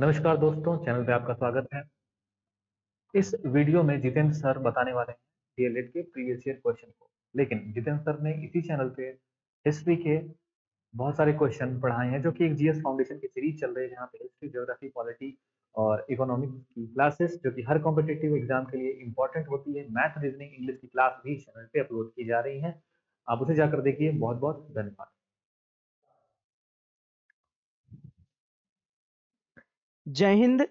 नमस्कार दोस्तों चैनल पे आपका स्वागत है इस वीडियो में जितेंद्र सर बताने वाले हैं डीएलएड के प्रीवियस ईयर क्वेश्चन को लेकिन जितेंद्र सर ने इसी चैनल पे हिस्ट्री के बहुत सारे क्वेश्चन पढ़ाए हैं जो कि एक जीएस फाउंडेशन की सीरीज चल रही है जहाँ पे हिस्ट्री जियोग्राफी पॉलिटी और इकोनॉमिक की क्लासेस जो कि हर कॉम्पिटेटिव एग्जाम के लिए इंपॉर्टेंट होती है मैथ रीजनिंग इंग्लिश की क्लास भी चैनल पे अपलोड की जा रही है आप उसे जाकर देखिए बहुत बहुत धन्यवाद जय हिंद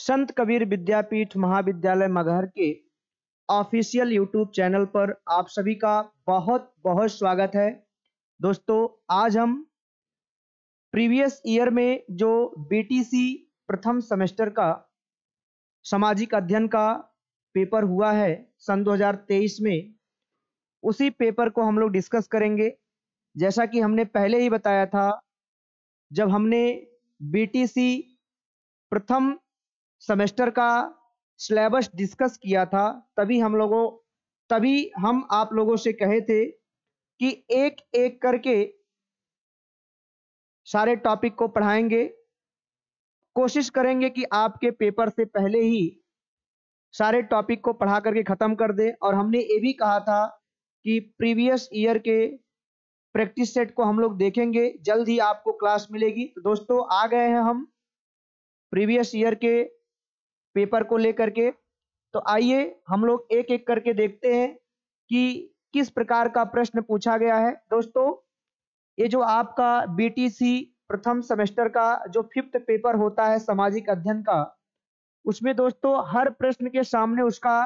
संत कबीर विद्यापीठ महाविद्यालय मगहर के ऑफिशियल यूट्यूब चैनल पर आप सभी का बहुत बहुत स्वागत है दोस्तों आज हम प्रीवियस ईयर में जो बीटीसी प्रथम सेमेस्टर का सामाजिक अध्ययन का पेपर हुआ है सन 2023 में उसी पेपर को हम लोग डिस्कस करेंगे जैसा कि हमने पहले ही बताया था जब हमने बीटीसी प्रथम सेमेस्टर का सिलेबस डिस्कस किया था तभी हम लोगों तभी हम आप लोगों से कहे थे कि एक एक करके सारे टॉपिक को पढ़ाएंगे कोशिश करेंगे कि आपके पेपर से पहले ही सारे टॉपिक को पढ़ा करके ख़त्म कर दें और हमने ये भी कहा था कि प्रीवियस ईयर के प्रैक्टिस सेट को हम लोग देखेंगे जल्द ही आपको क्लास मिलेगी तो दोस्तों आ गए हैं हम प्रीवियस ईयर के पेपर को लेकर के तो आइए हम लोग एक एक करके देखते हैं कि किस प्रकार का प्रश्न पूछा गया है दोस्तों ये जो आपका बीटीसी प्रथम सेमेस्टर का जो फिफ्थ पेपर होता है सामाजिक अध्ययन का उसमें दोस्तों हर प्रश्न के सामने उसका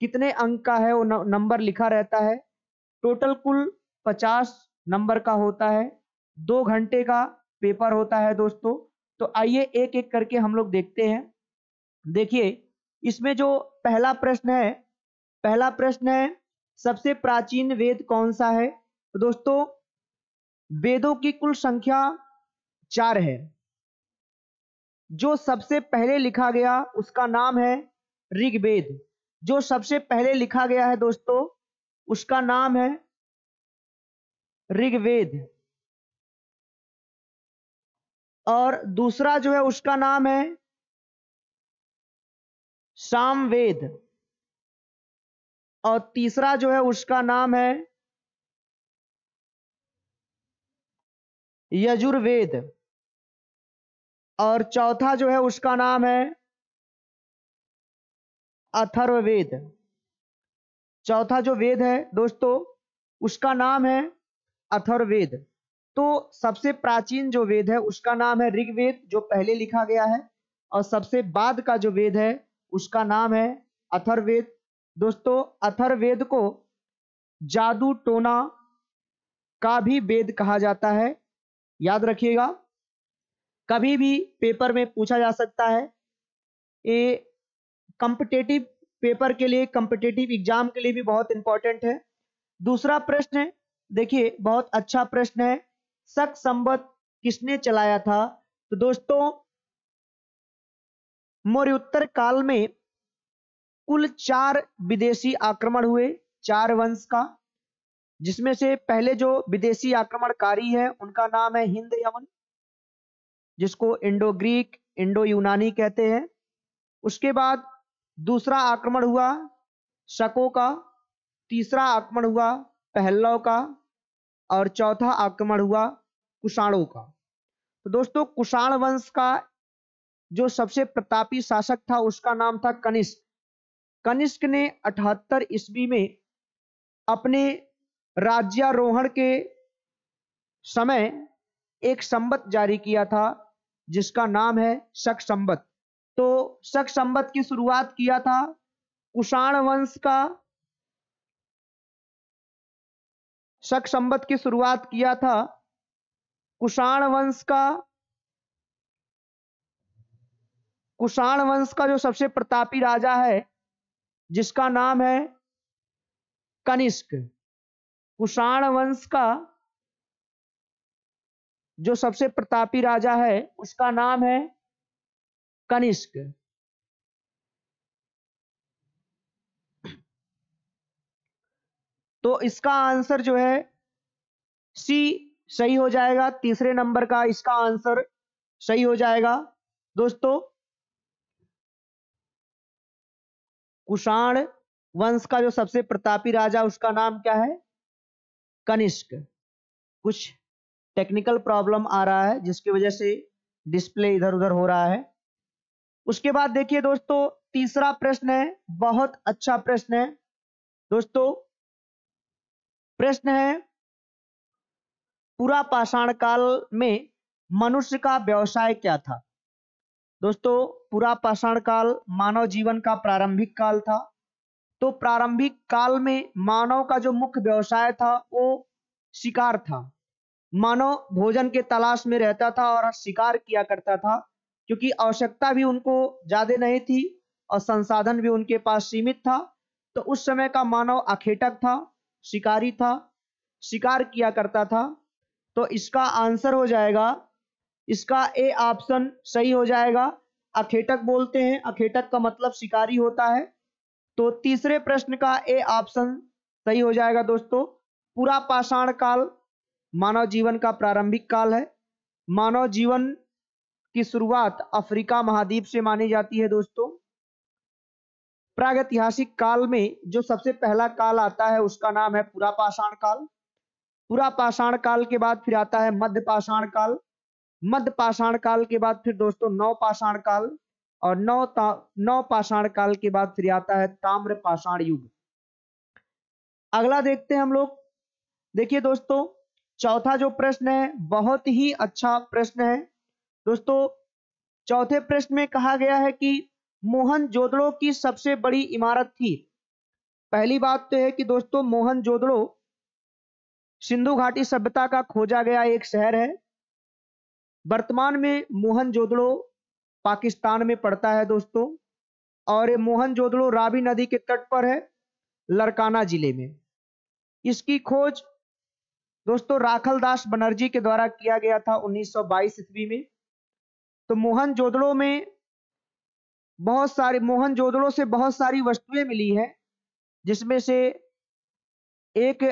कितने अंक का है वो नंबर लिखा रहता है टोटल कुल पचास नंबर का होता है दो घंटे का पेपर होता है दोस्तों तो आइए एक एक करके हम लोग देखते हैं देखिए इसमें जो पहला प्रश्न है पहला प्रश्न है सबसे प्राचीन वेद कौन सा है तो दोस्तों वेदों की कुल संख्या चार है जो सबसे पहले लिखा गया उसका नाम है ऋग्वेद जो सबसे पहले लिखा गया है दोस्तों उसका नाम है ऋग्वेद और दूसरा जो है उसका नाम है सामवेद और तीसरा जो है उसका नाम है यजुर्वेद और चौथा जो है उसका नाम है अथर्ववेद चौथा जो वेद है दोस्तों उसका नाम है अथर्ववेद तो सबसे प्राचीन जो वेद है उसका नाम है ऋग्वेद जो पहले लिखा गया है और सबसे बाद का जो वेद है उसका नाम है अथर्वेद दोस्तों अथर्वेद को जादू टोना का भी वेद कहा जाता है याद रखिएगा कभी भी पेपर में पूछा जा सकता है ये कंपिटेटिव पेपर के लिए कंपिटेटिव एग्जाम के लिए भी बहुत इंपॉर्टेंट है दूसरा प्रश्न देखिए बहुत अच्छा प्रश्न है शक संबत किसने चलाया था तो दोस्तों मौर्योत्तर काल में कुल चार विदेशी आक्रमण हुए चार वंश का जिसमें से पहले जो विदेशी आक्रमणकारी है उनका नाम है हिंद यमन जिसको इंडो ग्रीक इंडो यूनानी कहते हैं उसके बाद दूसरा आक्रमण हुआ शकों का तीसरा आक्रमण हुआ पहलव का और चौथा आक्रमण हुआ कुषाणों का तो दोस्तों कुषाण वंश का जो सबसे प्रतापी शासक था उसका नाम था कनिष्क कनिष्क ने अठहत्तर ईस्वी में अपने राज्यारोहण के समय एक संबत जारी किया था जिसका नाम है शक संबत तो शक संबत की शुरुआत किया था कुषाण वंश का शक संबत की शुरुआत किया था कुषाण वंश का कुषाण वंश का जो सबसे प्रतापी राजा है जिसका नाम है कनिष्क कुषाण वंश का जो सबसे प्रतापी राजा है उसका नाम है कनिष्क तो इसका आंसर जो है सी सही हो जाएगा तीसरे नंबर का इसका आंसर सही हो जाएगा दोस्तों कुषाण वंश का जो सबसे प्रतापी राजा उसका नाम क्या है कनिष्क कुछ टेक्निकल प्रॉब्लम आ रहा है जिसकी वजह से डिस्प्ले इधर उधर हो रहा है उसके बाद देखिए दोस्तों तीसरा प्रश्न है बहुत अच्छा प्रश्न है दोस्तों प्रश्न है पूरा पाषाण काल में मनुष्य का व्यवसाय क्या था दोस्तों पूरा पाषाण काल मानव जीवन का प्रारंभिक काल था तो प्रारंभिक काल में मानव का जो मुख्य व्यवसाय था वो शिकार था मानव भोजन के तलाश में रहता था और शिकार किया करता था क्योंकि आवश्यकता भी उनको ज्यादा नहीं थी और संसाधन भी उनके पास सीमित था तो उस समय का मानव अखेटक था शिकारी था शिकार किया करता था तो इसका आंसर हो जाएगा इसका ए ऑप्शन सही हो जाएगा अखेटक बोलते हैं अखेटक का मतलब शिकारी होता है तो तीसरे प्रश्न का ए ऑप्शन सही हो जाएगा दोस्तों पूरा पाषाण काल मानव जीवन का प्रारंभिक काल है मानव जीवन की शुरुआत अफ्रीका महाद्वीप से मानी जाती है दोस्तों प्रागैतिहासिक काल में जो सबसे पहला काल आता है उसका नाम है पूरा पाषाण काल पूरा पाषाण काल के बाद फिर आता है मध्य पाषाण काल मध्य पाषाण काल के बाद फिर दोस्तों नौ पाषाण काल और नौ नौ पाषाण काल के बाद फिर आता है ताम्र पाषाण युग अगला देखते हैं हम लोग देखिए दोस्तों चौथा जो प्रश्न है बहुत ही अच्छा प्रश्न है दोस्तों चौथे प्रश्न में कहा गया है कि मोहन जोदड़ो की सबसे बड़ी इमारत थी पहली बात तो है कि दोस्तों मोहन जोदड़ो सिंधु घाटी सभ्यता का खोजा गया एक शहर है वर्तमान में मोहन जोदड़ो पाकिस्तान में पड़ता है दोस्तों और ये मोहन जोदड़ो रावी नदी के तट पर है लड़काना जिले में इसकी खोज दोस्तों राखल दास बनर्जी के द्वारा किया गया था 1922 ईस्वी में तो मोहन जोदड़ो में बहुत सारे मोहन जोदड़ो से बहुत सारी वस्तुएं मिली हैं जिसमें से एक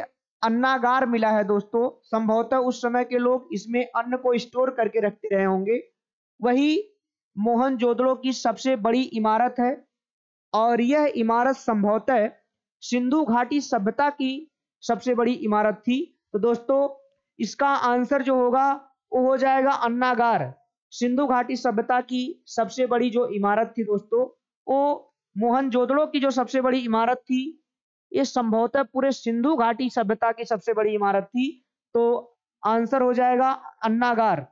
अन्नागार मिला है दोस्तों संभवतः उस समय के लोग इसमें अन्न को स्टोर करके रखते रहे होंगे वही मोहन जोदड़ो की सबसे बड़ी इमारत है और यह इमारत संभवतः सिंधु घाटी सभ्यता की सबसे बड़ी इमारत थी तो दोस्तों इसका आंसर जो होगा वो हो जाएगा अन्नागार सिंधु घाटी सभ्यता की सबसे बड़ी जो इमारत थी दोस्तों वो मोहन जोदड़ो की जो सबसे बड़ी इमारत थी ये संभवतः पूरे सिंधु घाटी सभ्यता की सबसे बड़ी इमारत थी तो आंसर हो जाएगा अन्नागार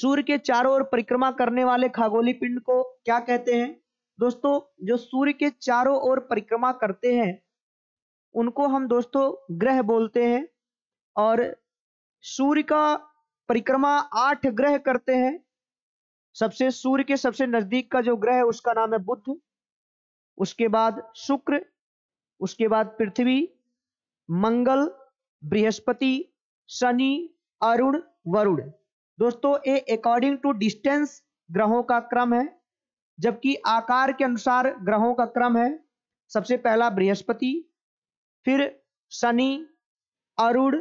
सूर्य के चारों ओर परिक्रमा करने वाले खगोली पिंड को क्या कहते हैं दोस्तों जो सूर्य के चारों ओर परिक्रमा करते हैं उनको हम दोस्तों ग्रह बोलते हैं और सूर्य का परिक्रमा आठ ग्रह करते हैं सबसे सूर्य के सबसे नजदीक का जो ग्रह है उसका नाम है बुध उसके बाद शुक्र उसके बाद पृथ्वी मंगल बृहस्पति शनि अरुण वरुण दोस्तों ये अकॉर्डिंग टू डिस्टेंस ग्रहों का क्रम है जबकि आकार के अनुसार ग्रहों का क्रम है सबसे पहला बृहस्पति फिर शनि अरुण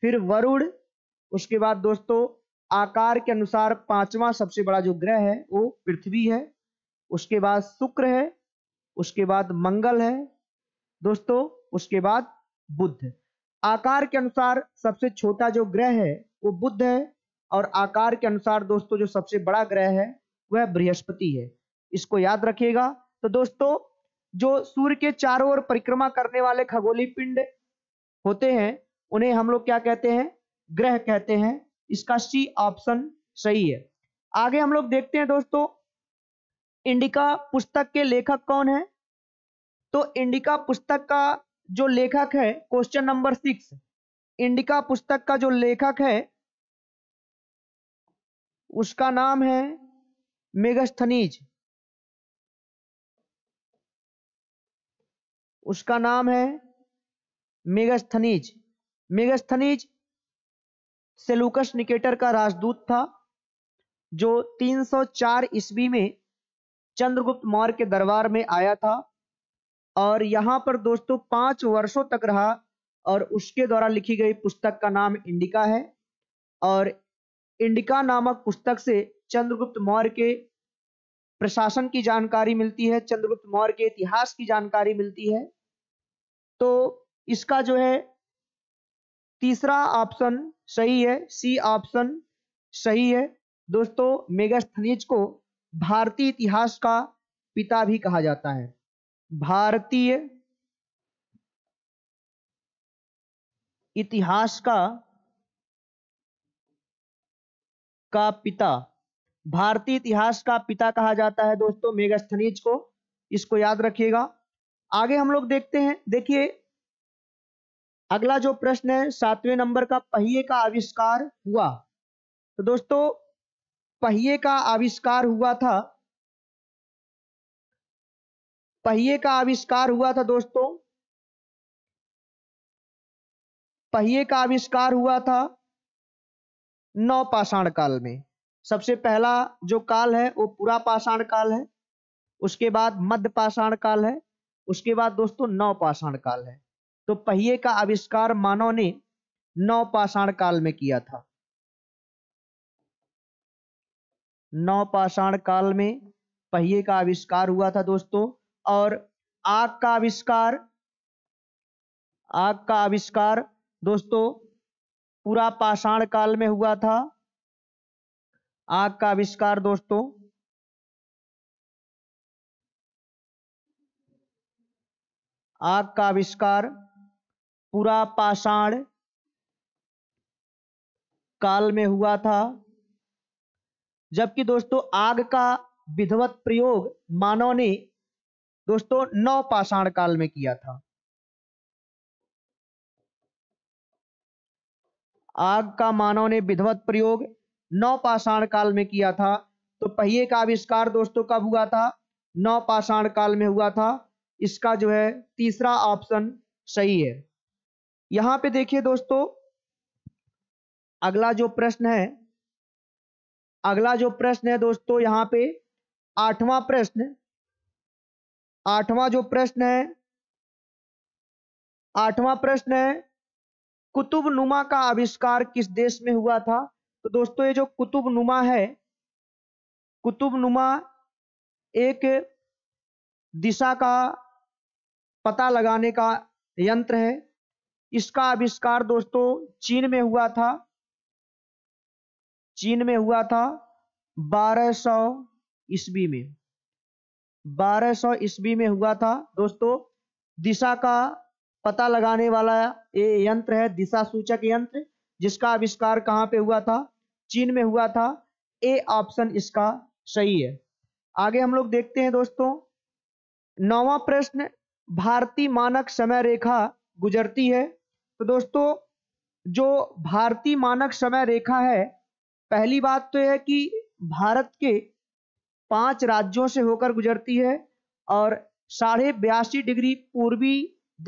फिर वरुण उसके बाद दोस्तों आकार के अनुसार पांचवा सबसे बड़ा जो ग्रह है वो पृथ्वी है उसके बाद शुक्र है उसके बाद मंगल है दोस्तों उसके बाद बुद्ध आकार के अनुसार सबसे छोटा जो ग्रह है वो बुद्ध है और आकार के अनुसार दोस्तों जो सबसे बड़ा ग्रह है वह बृहस्पति है इसको याद रखिएगा तो दोस्तों जो सूर्य के चारों ओर परिक्रमा करने वाले खगोली पिंड होते हैं उन्हें हम लोग क्या कहते हैं ग्रह कहते हैं इसका सी ऑप्शन सही है आगे हम लोग देखते हैं दोस्तों इंडिका पुस्तक के लेखक कौन है तो इंडिका पुस्तक का जो लेखक है क्वेश्चन नंबर सिक्स इंडिका पुस्तक का जो लेखक है उसका नाम है मेगस्थनीज उसका नाम है मेगस्थनीज मेगस्थनीज सेलुकस निकेटर का राजदूत था जो 304 ईस्वी में चंद्रगुप्त मौर्य के दरबार में आया था और यहाँ पर दोस्तों पांच वर्षों तक रहा और उसके द्वारा लिखी गई पुस्तक का नाम इंडिका है और इंडिका नामक पुस्तक से चंद्रगुप्त मौर्य के प्रशासन की जानकारी मिलती है चंद्रगुप्त मौर्य के इतिहास की जानकारी मिलती है तो इसका जो है तीसरा ऑप्शन सही है सी ऑप्शन सही है दोस्तों मेगास्थनीज को भारतीय इतिहास का पिता भी कहा जाता है भारतीय इतिहास का का पिता भारतीय इतिहास का पिता कहा जाता है दोस्तों मेगास्थनीज को इसको याद रखिएगा आगे हम लोग देखते हैं देखिए अगला जो प्रश्न है सातवें नंबर का पहिए का आविष्कार हुआ तो दोस्तों पहिए का आविष्कार हुआ था पहिए का आविष्कार हुआ था दोस्तों पहिए का आविष्कार हुआ था नौ पाषाण काल में सबसे पहला जो काल है वो पूरा पाषाण काल है उसके बाद मध्य पाषाण काल है उसके बाद दोस्तों नौ पाषाण काल है तो पहिए का आविष्कार मानव ने नौ पाषाण काल में किया था पाषाण काल में पहिए का आविष्कार हुआ था दोस्तों और आग का आविष्कार आग का आविष्कार दोस्तों पूरा पाषाण काल में हुआ था आग का आविष्कार दोस्तों आग का आविष्कार पूरा पाषाण काल में हुआ था जबकि दोस्तों आग का विधवत प्रयोग मानव ने दोस्तों नौ पाषाण काल में किया था आग का मानव ने विधवत प्रयोग नौ पाषाण काल में किया था तो पहिए का आविष्कार दोस्तों कब हुआ था नौ पाषाण काल में हुआ था इसका जो है तीसरा ऑप्शन सही है यहां पे देखिए दोस्तों अगला जो प्रश्न है अगला जो प्रश्न है दोस्तों यहां पे आठवां प्रश्न आठवां जो प्रश्न है आठवां प्रश्न है कुतुब नुमा का आविष्कार किस देश में हुआ था तो दोस्तों ये जो कुतुब नुमा है कुतुब नुमा एक दिशा का पता लगाने का यंत्र है इसका आविष्कार दोस्तों चीन में हुआ था चीन में हुआ था बारह सौ ईस्वी में बारह सौ ईस्वी में हुआ था दोस्तों दिशा का पता लगाने वाला ये यंत्र है दिशा सूचक यंत्र जिसका आविष्कार कहाँ पे हुआ था चीन में हुआ था ए ऑप्शन इसका सही है आगे हम लोग देखते हैं दोस्तों नौवा प्रश्न भारतीय मानक समय रेखा गुजरती है तो दोस्तों जो भारतीय मानक समय रेखा है पहली बात तो यह कि भारत के पांच राज्यों से होकर गुजरती है और साढ़े बयासी डिग्री पूर्वी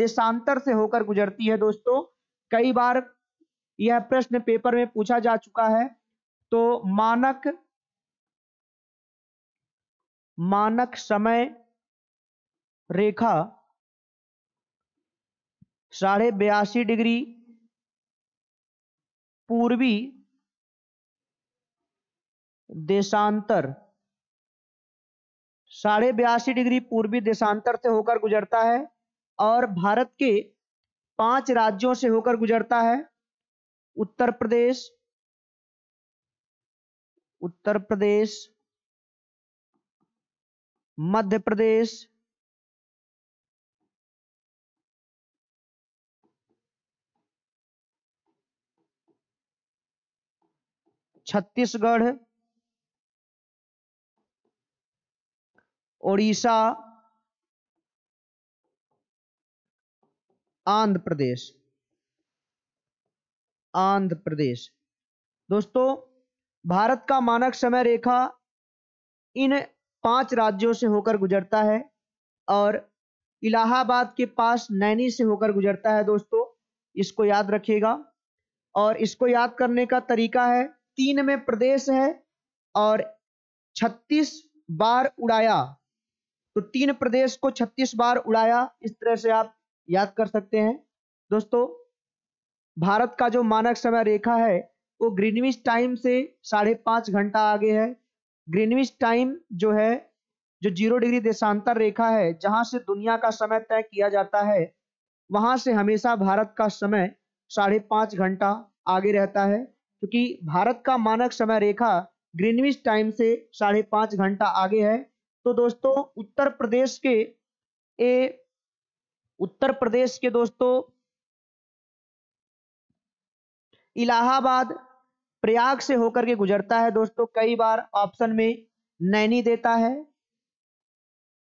देशांतर से होकर गुजरती है दोस्तों कई बार यह प्रश्न पेपर में पूछा जा चुका है तो मानक मानक समय रेखा साढ़े बयासी डिग्री पूर्वी देशांतर साढ़े बयासी डिग्री पूर्वी देशांतर से होकर गुजरता है और भारत के पांच राज्यों से होकर गुजरता है उत्तर प्रदेश उत्तर प्रदेश मध्य प्रदेश छत्तीसगढ़ ओडिशा आंध्र प्रदेश आंध्र प्रदेश दोस्तों भारत का मानक समय रेखा इन पांच राज्यों से होकर गुजरता है और इलाहाबाद के पास नैनी से होकर गुजरता है दोस्तों इसको याद रखिएगा और इसको याद करने का तरीका है तीन में प्रदेश है और छत्तीस बार उड़ाया तो तीन प्रदेश को 36 बार उड़ाया इस तरह से आप याद कर सकते हैं दोस्तों भारत का जो मानक समय रेखा है वो ग्रीनविच टाइम से साढ़े पांच घंटा आगे है ग्रीनविच टाइम जो है जो जीरो डिग्री देशांतर रेखा है जहां से दुनिया का समय तय किया जाता है वहां से हमेशा भारत का समय साढ़े पांच घंटा आगे रहता है क्योंकि भारत का मानक समय रेखा ग्रीनविच टाइम से साढ़े पांच घंटा आगे है तो दोस्तों उत्तर प्रदेश के ए उत्तर प्रदेश के दोस्तों इलाहाबाद प्रयाग से होकर के गुजरता है दोस्तों कई बार ऑप्शन में नैनी देता है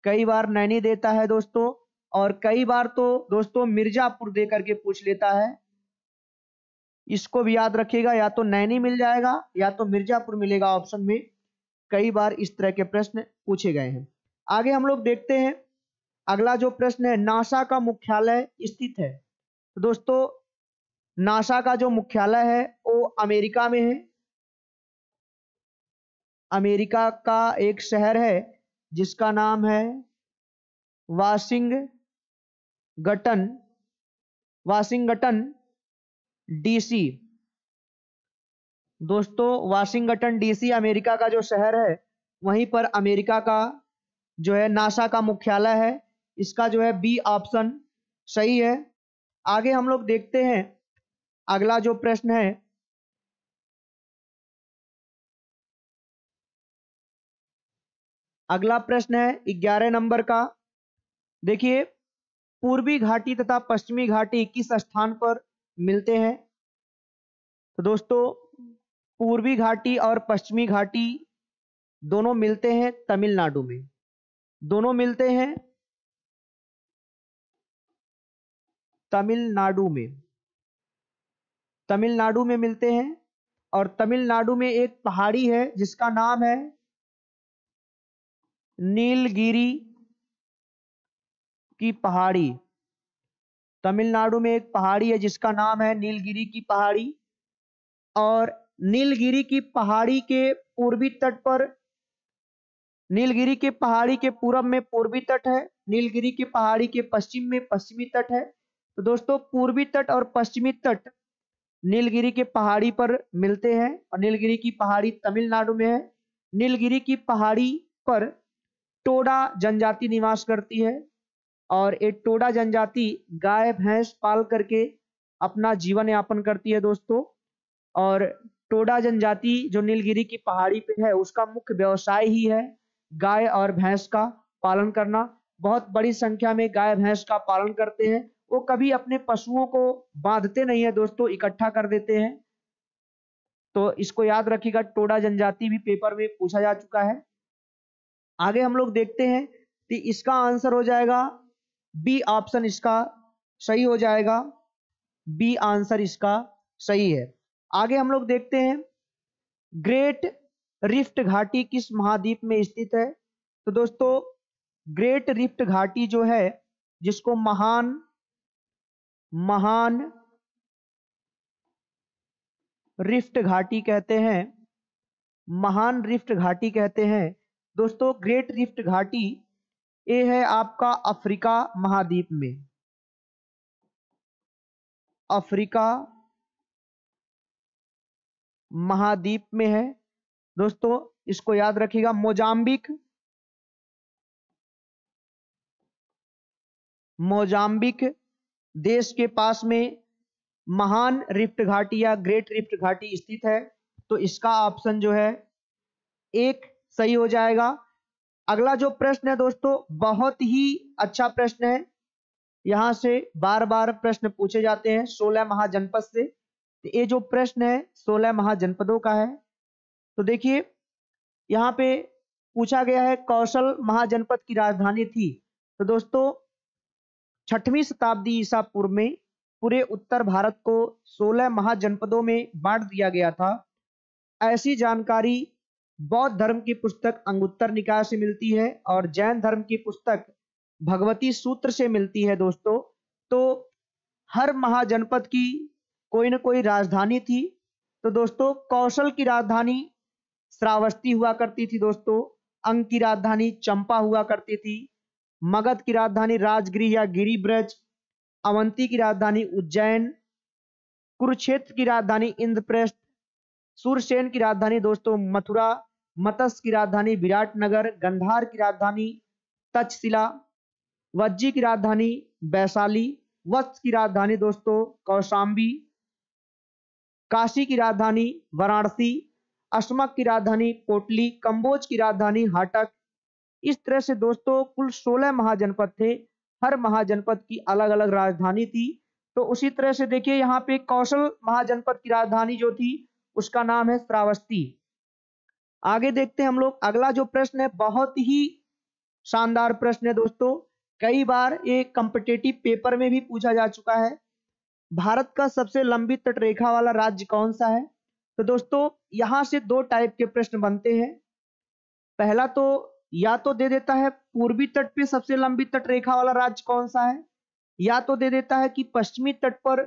कई बार नैनी देता है दोस्तों और कई बार तो दोस्तों मिर्जापुर दे करके पूछ लेता है इसको भी याद रखिएगा या तो नैनी मिल जाएगा या तो मिर्जापुर मिलेगा ऑप्शन में कई बार इस तरह के प्रश्न पूछे गए हैं आगे हम लोग देखते हैं अगला जो प्रश्न है नासा का मुख्यालय स्थित है तो दोस्तों नासा का जो मुख्यालय है वो अमेरिका में है अमेरिका का एक शहर है जिसका नाम है वाशिंग वाशिंगटन वाशिंगटन डीसी दोस्तों वाशिंगटन डीसी अमेरिका का जो शहर है वहीं पर अमेरिका का जो है नासा का मुख्यालय है इसका जो है बी ऑप्शन सही है आगे हम लोग देखते हैं अगला जो प्रश्न है अगला प्रश्न है ग्यारह नंबर का देखिए पूर्वी घाटी तथा पश्चिमी घाटी किस स्थान पर मिलते हैं तो दोस्तों पूर्वी घाटी और पश्चिमी घाटी दोनों मिलते हैं तमिलनाडु में दोनों मिलते हैं तमिलनाडु में तमिलनाडु में मिलते हैं और तमिलनाडु में एक पहाड़ी है जिसका नाम है नीलगिरी की पहाड़ी तमिलनाडु में एक पहाड़ी है जिसका नाम है नीलगिरी की पहाड़ी और नीलगिरी की पहाड़ी के पूर्वी तट पर नीलगिरी के पहाड़ी के पूर्व में पूर्वी तट है नीलगिरी की पहाड़ी के पश्चिम में पश्चिमी तट है तो दोस्तों पूर्वी तट और पश्चिमी तट नीलगिरी के पहाड़ी पर मिलते हैं और नीलगिरी की पहाड़ी तमिलनाडु में है नीलगिरी की पहाड़ी पर टोडा जनजाति निवास करती है और ये टोडा जनजाति गाय भैंस पाल करके अपना जीवन यापन करती है दोस्तों और टोडा जनजाति जो नीलगिरी की पहाड़ी पे है उसका मुख्य व्यवसाय ही है गाय और भैंस का पालन करना बहुत बड़ी संख्या में गाय भैंस का पालन करते हैं वो कभी अपने पशुओं को बांधते नहीं है दोस्तों इकट्ठा कर देते हैं तो इसको याद रखिएगा टोडा जनजाति भी पेपर में पूछा जा चुका है आगे हम लोग देखते हैं कि इसका आंसर हो जाएगा बी ऑप्शन इसका सही हो जाएगा बी आंसर इसका सही है आगे हम लोग देखते हैं ग्रेट रिफ्ट घाटी किस महाद्वीप में स्थित है तो दोस्तों ग्रेट रिफ्ट घाटी जो है जिसको महान महान रिफ्ट घाटी कहते हैं महान रिफ्ट घाटी कहते हैं दोस्तों ग्रेट रिफ्ट घाटी ये है आपका अफ्रीका महाद्वीप में अफ्रीका महाद्वीप में है दोस्तों इसको याद रखिएगा मोजाम्बिक मोजाम्बिक देश के पास में महान रिफ्ट घाटी या ग्रेट रिफ्ट घाटी स्थित है तो इसका ऑप्शन जो है एक सही हो जाएगा अगला जो प्रश्न है दोस्तों बहुत ही अच्छा प्रश्न है यहां से बार बार प्रश्न पूछे जाते हैं सोलह महाजनपद से तो ये जो प्रश्न है सोलह महाजनपदों का है तो देखिए यहाँ पे पूछा गया है कौशल महाजनपद की राजधानी थी तो दोस्तों छठवीं शताब्दी ईसा पूर्व में पूरे उत्तर भारत को 16 महाजनपदों में बांट दिया गया था ऐसी जानकारी बौद्ध धर्म की पुस्तक अंगुत्तर निकाय से मिलती है और जैन धर्म की पुस्तक भगवती सूत्र से मिलती है दोस्तों तो हर महाजनपद की कोई ना कोई राजधानी थी तो दोस्तों कौशल की राजधानी श्रावस्ती हुआ करती थी दोस्तों अंग की राजधानी चंपा हुआ करती थी मगध की राजधानी राजगिरी या गिरिब्रज अवंती की राजधानी उज्जैन कुरुक्षेत्र की राजधानी इंद्रप्रस्थ सूरसेन की राजधानी दोस्तों मथुरा मत्स्य की राजधानी विराटनगर गंधार की राजधानी तक्षशिला वज्जी की राजधानी वैशाली वत्स की राजधानी दोस्तों कौशाम्बी काशी की राजधानी वाराणसी अष्टमक की राजधानी कोटली कंबोज की राजधानी हाटक इस तरह से दोस्तों कुल सोलह महाजनपद थे हर महाजनपद की अलग अलग राजधानी थी तो उसी तरह से देखिए यहाँ पे कौशल महाजनपद की राजधानी जो थी उसका नाम है श्रावस्ती आगे देखते हैं हम लोग अगला जो प्रश्न है बहुत ही शानदार प्रश्न है दोस्तों कई बार ये कंपिटेटिव पेपर में भी पूछा जा चुका है भारत का सबसे लंबी तटरेखा वाला राज्य कौन सा है तो दोस्तों यहां से दो टाइप के प्रश्न बनते हैं पहला तो या तो दे देता है पूर्वी तट पे सबसे लंबी तटरेखा वाला राज्य कौन सा है या तो दे देता है कि पश्चिमी तट पर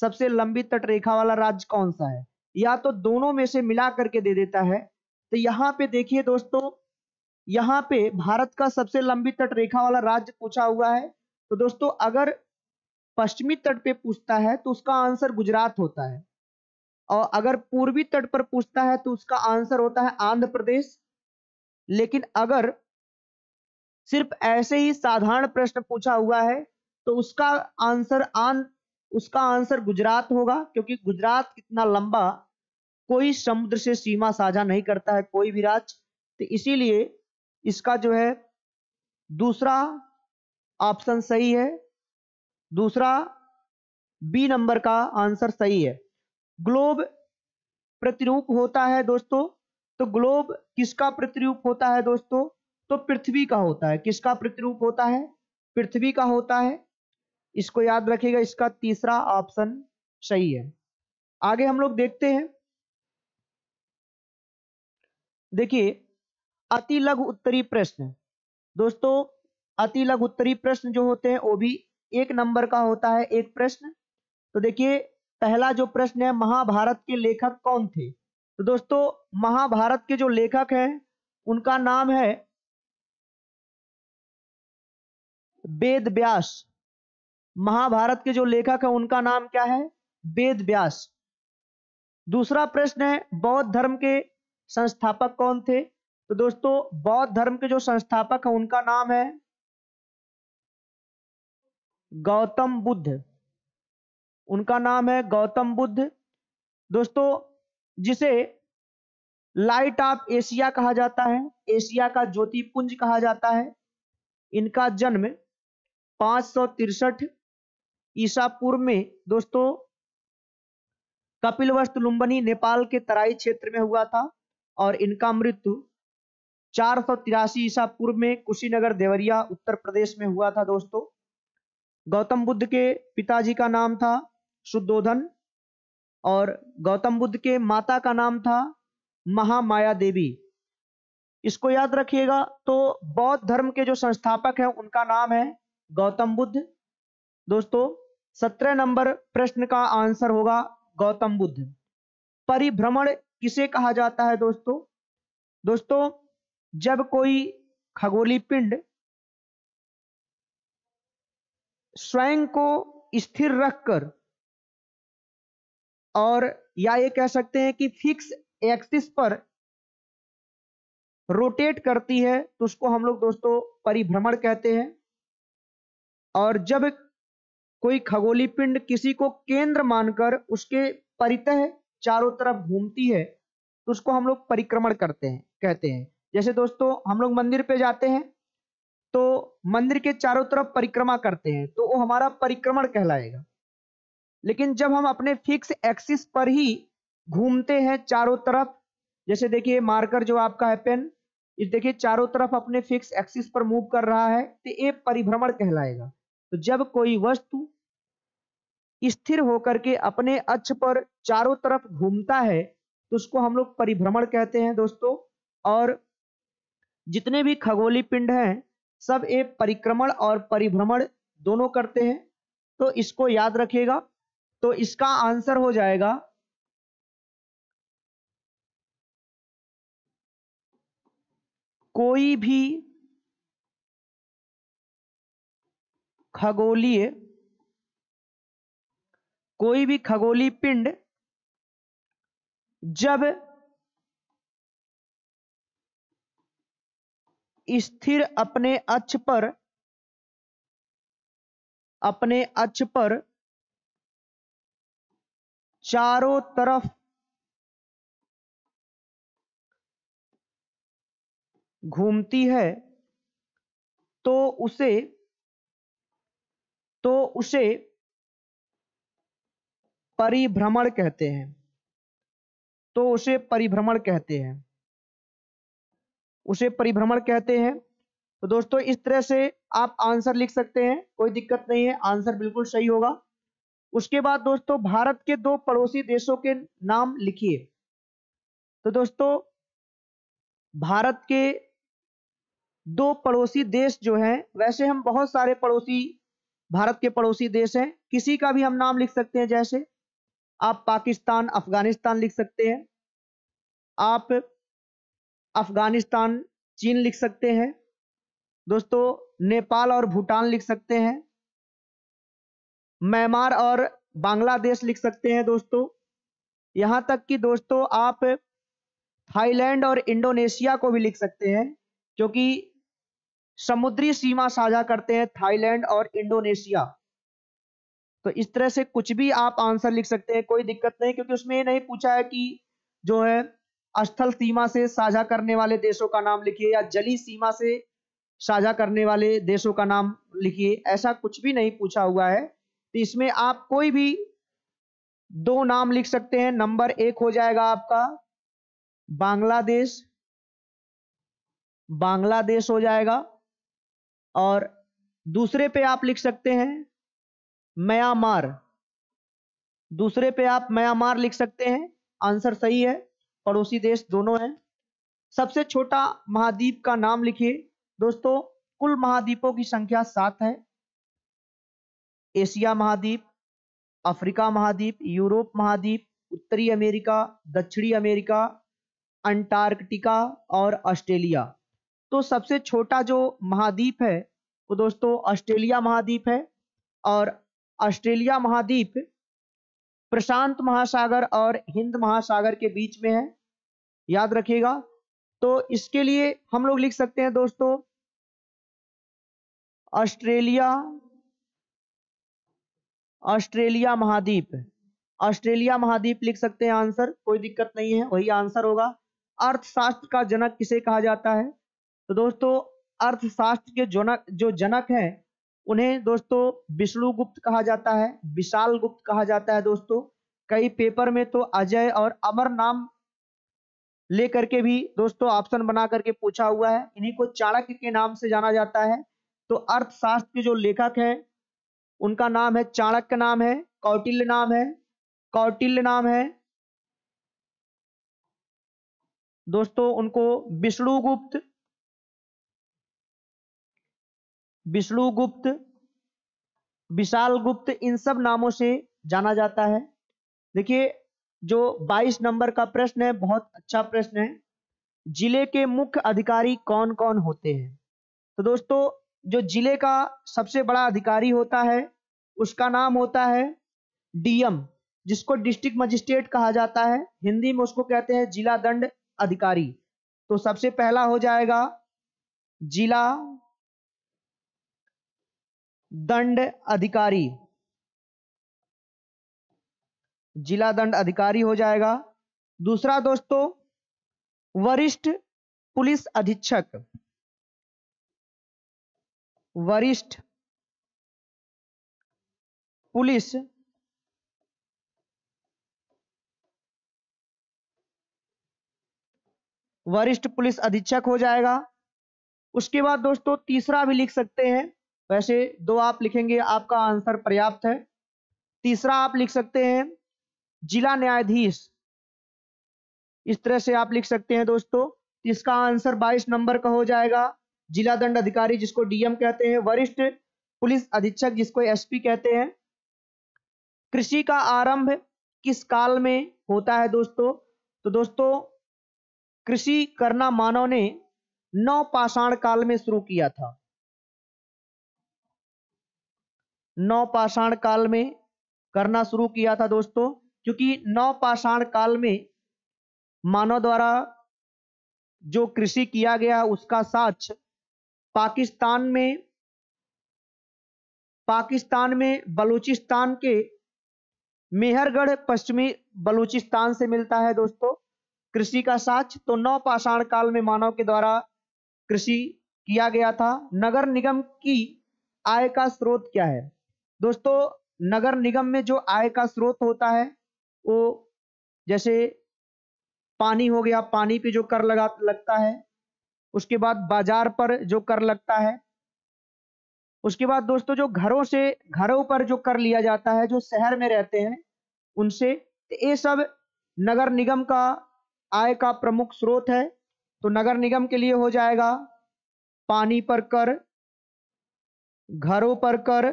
सबसे लंबी तटरेखा वाला राज्य कौन सा है या तो दोनों में से मिला करके दे देता है तो यहाँ पे देखिए दोस्तों यहाँ पे भारत का सबसे लंबी तटरेखा वाला राज्य पूछा हुआ है तो दोस्तों अगर पश्चिमी तट पे पूछता है तो उसका आंसर गुजरात होता है और अगर पूर्वी तट पर पूछता है तो उसका आंसर होता है आंध्र प्रदेश लेकिन अगर सिर्फ ऐसे ही साधारण प्रश्न पूछा हुआ है तो उसका आंसर आन उसका आंसर गुजरात होगा क्योंकि गुजरात कितना लंबा कोई समुद्र से सीमा साझा नहीं करता है कोई भी राज्य तो इसीलिए इसका जो है दूसरा ऑप्शन सही है दूसरा बी नंबर का आंसर सही है ग्लोब प्रतिरूप होता है दोस्तों तो ग्लोब किसका प्रतिरूप होता है दोस्तों तो पृथ्वी का होता है किसका प्रतिरूप होता है पृथ्वी का होता है इसको याद रखेगा इसका तीसरा ऑप्शन सही है आगे हम लोग देखते हैं देखिए अति लघु उत्तरी प्रश्न दोस्तों अति लघु उत्तरी प्रश्न जो होते हैं वो भी एक नंबर का होता है एक प्रश्न तो देखिए पहला जो प्रश्न है महाभारत के लेखक कौन थे तो दोस्तों महाभारत के जो लेखक हैं उनका नाम है वेद व्यास महाभारत के जो लेखक है उनका नाम क्या है वेद व्यास दूसरा प्रश्न है बौद्ध धर्म के संस्थापक कौन थे तो दोस्तों बौद्ध धर्म के जो संस्थापक है उनका नाम है गौतम बुद्ध उनका नाम है गौतम बुद्ध दोस्तों जिसे लाइट ऑफ एशिया कहा जाता है एशिया का ज्योति पुंज कहा जाता है इनका जन्म पांच सौ तिरसठ ईसा पूर्व में दोस्तों कपिलवस्तु लुम्बनी नेपाल के तराई क्षेत्र में हुआ था और इनका मृत्यु चार सौ तिरासी ईसा पूर्व में कुशीनगर देवरिया उत्तर प्रदेश में हुआ था दोस्तों गौतम बुद्ध के पिताजी का नाम था शुद्धोधन और गौतम बुद्ध के माता का नाम था महामाया देवी इसको याद रखिएगा तो बौद्ध धर्म के जो संस्थापक हैं उनका नाम है गौतम बुद्ध दोस्तों सत्रह नंबर प्रश्न का आंसर होगा गौतम बुद्ध परिभ्रमण किसे कहा जाता है दोस्तों दोस्तों जब कोई खगोली पिंड स्वयं को स्थिर रखकर और या ये कह सकते हैं कि फिक्स एक्सिस पर रोटेट करती है तो उसको हम लोग दोस्तों परिभ्रमण कहते हैं और जब कोई खगोली पिंड किसी को केंद्र मानकर उसके परितह चारों तरफ घूमती है तो उसको हम लोग परिक्रमण करते हैं कहते हैं जैसे दोस्तों हम लोग मंदिर पे जाते हैं तो मंदिर के चारों तरफ परिक्रमा करते हैं तो वो हमारा परिक्रमण कहलाएगा लेकिन जब हम अपने फिक्स एक्सिस पर ही घूमते हैं चारों तरफ जैसे देखिए मार्कर जो आपका है पेन ये देखिए चारों तरफ अपने फिक्स एक्सिस पर मूव कर रहा है तो ये परिभ्रमण कहलाएगा तो जब कोई वस्तु स्थिर होकर के अपने अक्ष पर चारों तरफ घूमता है तो उसको हम लोग परिभ्रमण कहते हैं दोस्तों और जितने भी खगोली पिंड हैं सब ए परिक्रमण और परिभ्रमण दोनों करते हैं तो इसको याद रखिएगा तो इसका आंसर हो जाएगा कोई भी खगोलीय कोई भी खगोलीय पिंड जब स्थिर अपने अक्ष पर अपने अक्ष पर चारों तरफ घूमती है तो उसे तो उसे परिभ्रमण कहते हैं तो उसे परिभ्रमण कहते हैं उसे परिभ्रमण कहते हैं तो दोस्तों इस तरह से आप आंसर लिख सकते हैं कोई दिक्कत नहीं है आंसर बिल्कुल सही होगा उसके बाद दोस्तों भारत के दो पड़ोसी देशों के नाम लिखिए तो दोस्तों भारत के दो पड़ोसी देश जो हैं वैसे हम बहुत सारे पड़ोसी भारत के पड़ोसी देश हैं किसी का भी हम नाम लिख सकते हैं जैसे आप पाकिस्तान अफगानिस्तान लिख सकते हैं आप अफगानिस्तान चीन लिख सकते हैं दोस्तों नेपाल और भूटान लिख सकते हैं म्यांमार और बांग्लादेश लिख सकते हैं दोस्तों यहाँ तक कि दोस्तों आप थाईलैंड और इंडोनेशिया को भी लिख सकते हैं क्योंकि समुद्री सीमा साझा करते हैं थाईलैंड और इंडोनेशिया तो इस तरह से कुछ भी आप आंसर लिख सकते हैं कोई दिक्कत नहीं क्योंकि उसमें ये नहीं पूछा है कि जो है स्थल सीमा से साझा करने वाले देशों का नाम लिखिए या जली सीमा से साझा करने वाले देशों का नाम लिखिए ऐसा कुछ भी नहीं पूछा हुआ है तो इसमें आप कोई भी दो नाम लिख सकते हैं नंबर एक हो जाएगा आपका बांग्लादेश बांग्लादेश हो जाएगा और दूसरे पे आप लिख सकते हैं म्यांमार दूसरे पे आप म्यांमार लिख सकते हैं आंसर सही है पड़ोसी देश दोनों हैं सबसे छोटा महाद्वीप का नाम लिखिए दोस्तों कुल महाद्वीपों की संख्या सात है एशिया महाद्वीप अफ्रीका महाद्वीप यूरोप महाद्वीप उत्तरी अमेरिका दक्षिणी अमेरिका अंटार्कटिका और ऑस्ट्रेलिया तो सबसे छोटा जो महाद्वीप है वो दोस्तों ऑस्ट्रेलिया महाद्वीप है और ऑस्ट्रेलिया महाद्वीप प्रशांत महासागर और हिंद महासागर के बीच में है याद रखिएगा तो इसके लिए हम लोग लिख सकते हैं दोस्तों ऑस्ट्रेलिया ऑस्ट्रेलिया महाद्वीप ऑस्ट्रेलिया महाद्वीप लिख सकते हैं आंसर कोई दिक्कत नहीं है वही आंसर होगा अर्थशास्त्र का जनक किसे कहा जाता है तो दोस्तों अर्थशास्त्र के जनक जो जनक हैं उन्हें दोस्तों विष्णुगुप्त कहा जाता है विशाल गुप्त कहा जाता है दोस्तों कई पेपर में तो अजय और अमर नाम लेकर के भी दोस्तों ऑप्शन बना करके पूछा हुआ है इन्हीं को चाणक्य के नाम से जाना जाता है तो अर्थशास्त्र के जो लेखक हैं उनका नाम है चाणक्य नाम है कौटिल्य नाम है कौटिल्य नाम है दोस्तों उनको विष्णुगुप्त विष्णुगुप्त विशाल गुप्त इन सब नामों से जाना जाता है देखिए जो 22 नंबर का प्रश्न है बहुत अच्छा प्रश्न है जिले के मुख्य अधिकारी कौन कौन होते हैं तो दोस्तों जो जिले का सबसे बड़ा अधिकारी होता है उसका नाम होता है डीएम जिसको डिस्ट्रिक्ट मजिस्ट्रेट कहा जाता है हिंदी में उसको कहते हैं जिला दंड अधिकारी तो सबसे पहला हो जाएगा जिला दंड अधिकारी जिला दंड अधिकारी हो जाएगा दूसरा दोस्तों वरिष्ठ पुलिस अधीक्षक वरिष्ठ पुलिस वरिष्ठ पुलिस अधीक्षक हो जाएगा उसके बाद दोस्तों तीसरा भी लिख सकते हैं वैसे दो आप लिखेंगे आपका आंसर पर्याप्त है तीसरा आप लिख सकते हैं जिला न्यायाधीश इस तरह से आप लिख सकते हैं दोस्तों इसका आंसर 22 नंबर का हो जाएगा जिला दंड अधिकारी जिसको डीएम कहते हैं वरिष्ठ पुलिस अधीक्षक जिसको एसपी कहते हैं कृषि का आरंभ किस काल में होता है दोस्तों तो दोस्तों कृषि करना मानव ने नौ पाषाण काल में शुरू किया था नौ पाषाण काल में करना शुरू किया था दोस्तों क्योंकि नवपाषाण काल में मानव द्वारा जो कृषि किया गया उसका साक्ष पाकिस्तान में पाकिस्तान में बलूचिस्तान के मेहरगढ़ पश्चिमी बलूचिस्तान से मिलता है दोस्तों कृषि का साक्ष तो नवपाषाण काल में मानव के द्वारा कृषि किया गया था नगर निगम की आय का स्रोत क्या है दोस्तों नगर निगम में जो आय का स्रोत होता है वो जैसे पानी हो गया पानी पे जो कर लगा लगता है उसके बाद बाजार पर जो कर लगता है उसके बाद दोस्तों जो घरों से घरों पर जो कर लिया जाता है जो शहर में रहते हैं उनसे तो ये सब नगर निगम का आय का प्रमुख स्रोत है तो नगर निगम के लिए हो जाएगा पानी पर कर घरों पर कर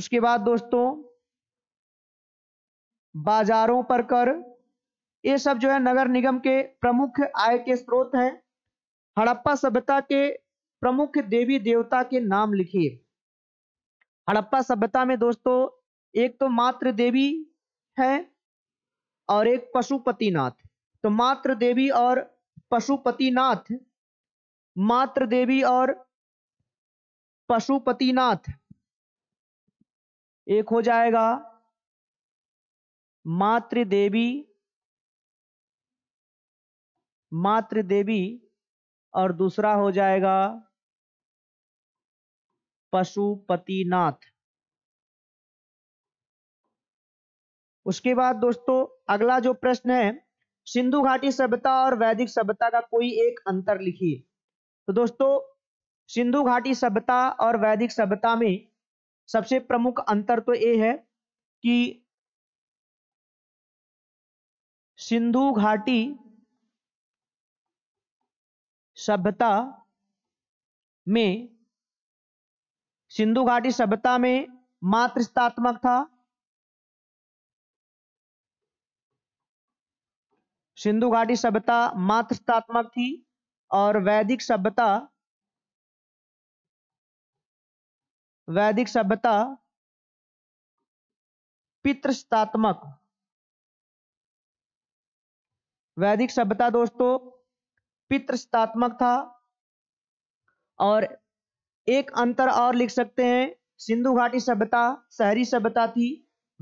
उसके बाद दोस्तों बाजारों पर कर ये सब जो है नगर निगम के प्रमुख आय के स्रोत हैं हड़प्पा सभ्यता के प्रमुख देवी देवता के नाम लिखिए हड़प्पा सभ्यता में दोस्तों एक तो मात्र देवी है और एक पशुपतिनाथ तो मात्र देवी और पशुपतिनाथ मात्र देवी और पशुपतिनाथ एक हो जाएगा मातृदेवी मातृदेवी और दूसरा हो जाएगा पशुपतिनाथ उसके बाद दोस्तों अगला जो प्रश्न है सिंधु घाटी सभ्यता और वैदिक सभ्यता का कोई एक अंतर लिखिए तो दोस्तों सिंधु घाटी सभ्यता और वैदिक सभ्यता में सबसे प्रमुख अंतर तो ये है कि सिंधु घाटी सभ्यता में सिंधु घाटी सभ्यता में मातृस्तात्मक था सिंधु घाटी सभ्यता मातृस्तात्मक थी और वैदिक सभ्यता वैदिक सभ्यता पितृस्तात्मक वैदिक सभ्यता दोस्तों पितृसतात्मक था और एक अंतर और लिख सकते हैं सिंधु घाटी सभ्यता शहरी सभ्यता थी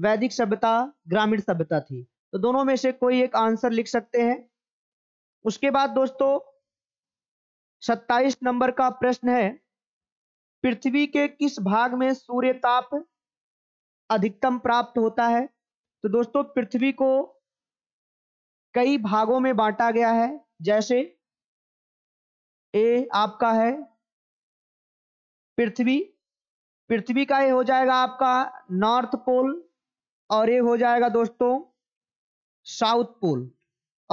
वैदिक सभ्यता ग्रामीण सभ्यता थी तो दोनों में से कोई एक आंसर लिख सकते हैं उसके बाद दोस्तों 27 नंबर का प्रश्न है पृथ्वी के किस भाग में सूर्य ताप अधिकतम प्राप्त होता है तो दोस्तों पृथ्वी को कई भागों में बांटा गया है जैसे ए आपका है पृथ्वी पृथ्वी का ये हो जाएगा आपका नॉर्थ पोल और ये हो जाएगा दोस्तों साउथ पोल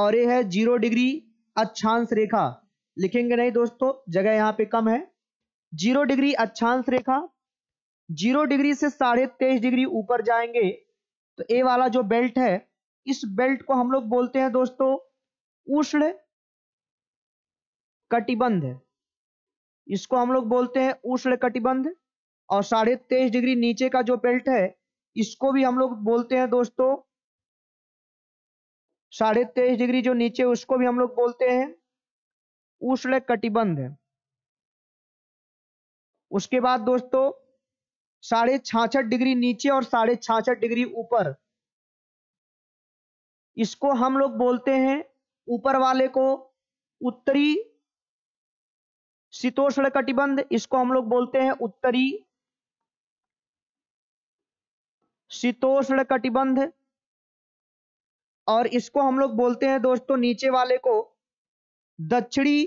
और ये है जीरो डिग्री अच्छांश रेखा लिखेंगे नहीं दोस्तों जगह यहाँ पे कम है जीरो डिग्री अच्छांश रेखा जीरो डिग्री से साढ़े तेईस डिग्री ऊपर जाएंगे तो ए वाला जो बेल्ट है इस बेल्ट को हम लोग बोलते हैं दोस्तों उष्ण कटिबंध इसको हम लोग बोलते हैं उष्ण कटिबंध और साढ़े तेईस डिग्री नीचे का जो बेल्ट है इसको भी हम लोग बोलते हैं दोस्तों साढ़े तेईस डिग्री जो नीचे उसको भी हम लोग बोलते हैं उष्ण कटिबंध उसके बाद दोस्तों साढ़े छाछठ डिग्री नीचे और साढ़े छाछठ डिग्री ऊपर इसको हम लोग बोलते हैं ऊपर वाले को उत्तरी शीतोष्ण कटिबंध इसको हम लोग बोलते हैं उत्तरी शीतोष्ण कटिबंध और इसको हम लोग बोलते हैं दोस्तों नीचे वाले को दक्षिणी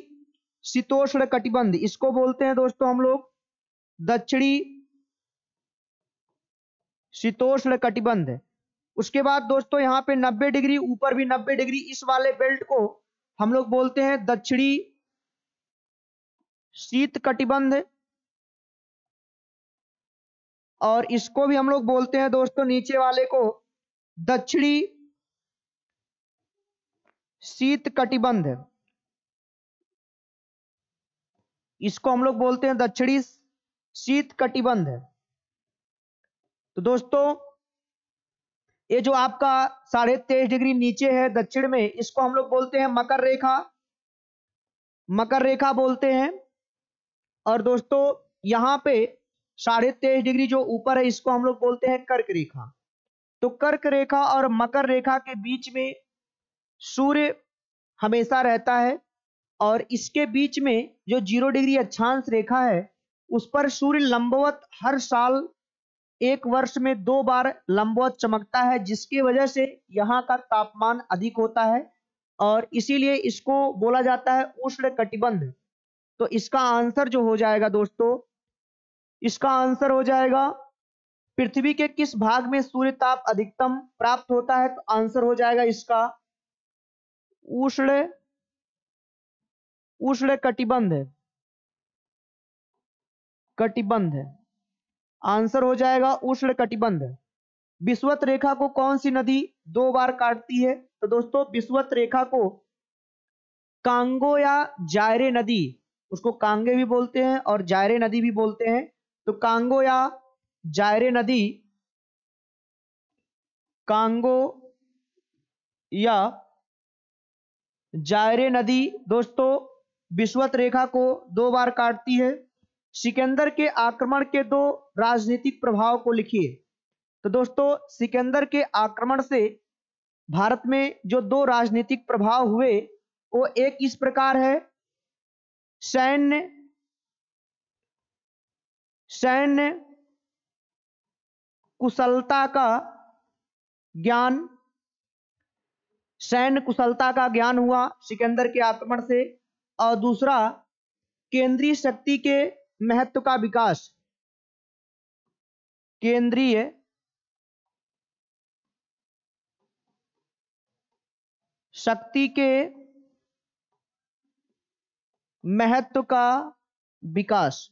शीतोष्ण कटिबंध इसको बोलते हैं दोस्तों हम लोग दक्षिणी शीतोष्ण कटिबंध उसके बाद दोस्तों यहाँ पे 90 डिग्री ऊपर भी 90 डिग्री इस वाले बेल्ट को हम लोग बोलते हैं दक्षिणी शीत कटिबंध और इसको भी हम लोग बोलते हैं दोस्तों नीचे वाले को दक्षिणी शीत कटिबंध इसको हम लोग बोलते हैं दक्षिणी शीत कटिबंध तो दोस्तों ये जो आपका साढ़े तेईस डिग्री नीचे है दक्षिण में इसको हम लोग बोलते हैं मकर रेखा मकर रेखा बोलते हैं और दोस्तों यहाँ पे साढ़े तेईस डिग्री जो ऊपर है इसको हम लोग बोलते हैं कर्क रेखा तो कर्क रेखा और मकर रेखा के बीच में सूर्य हमेशा रहता है और इसके बीच में जो जीरो डिग्री अक्षांश रेखा है उस पर सूर्य लंबवत हर साल एक वर्ष में दो बार लंबवत चमकता है जिसकी वजह से यहाँ का तापमान अधिक होता है और इसीलिए इसको बोला जाता है उष्ण कटिबंध तो इसका आंसर जो हो जाएगा दोस्तों इसका आंसर हो जाएगा पृथ्वी के किस भाग में सूर्य ताप अधिकतम प्राप्त होता है तो आंसर हो जाएगा इसका उष्ण उष्ण कटिबंध कटिबंध है आंसर हो जाएगा उष्ण कटिबंध विश्वत रेखा को कौन सी नदी दो बार काटती है तो दोस्तों विश्वत रेखा को कांगो या जायरे नदी उसको कांगे भी बोलते हैं और जायरे नदी भी बोलते हैं तो कांगो या जायरे नदी कांगो या जायरे नदी दोस्तों विश्वत रेखा को दो बार काटती है सिकंदर के आक्रमण के दो राजनीतिक प्रभाव को लिखिए तो दोस्तों सिकंदर के आक्रमण से भारत में जो दो राजनीतिक प्रभाव हुए वो एक इस प्रकार है सैन्य सैन्य कुशलता का ज्ञान सैन्य कुशलता का ज्ञान हुआ सिकंदर के आक्रमण से और दूसरा केंद्रीय शक्ति के महत्व का विकास केंद्रीय शक्ति के महत्व का विकास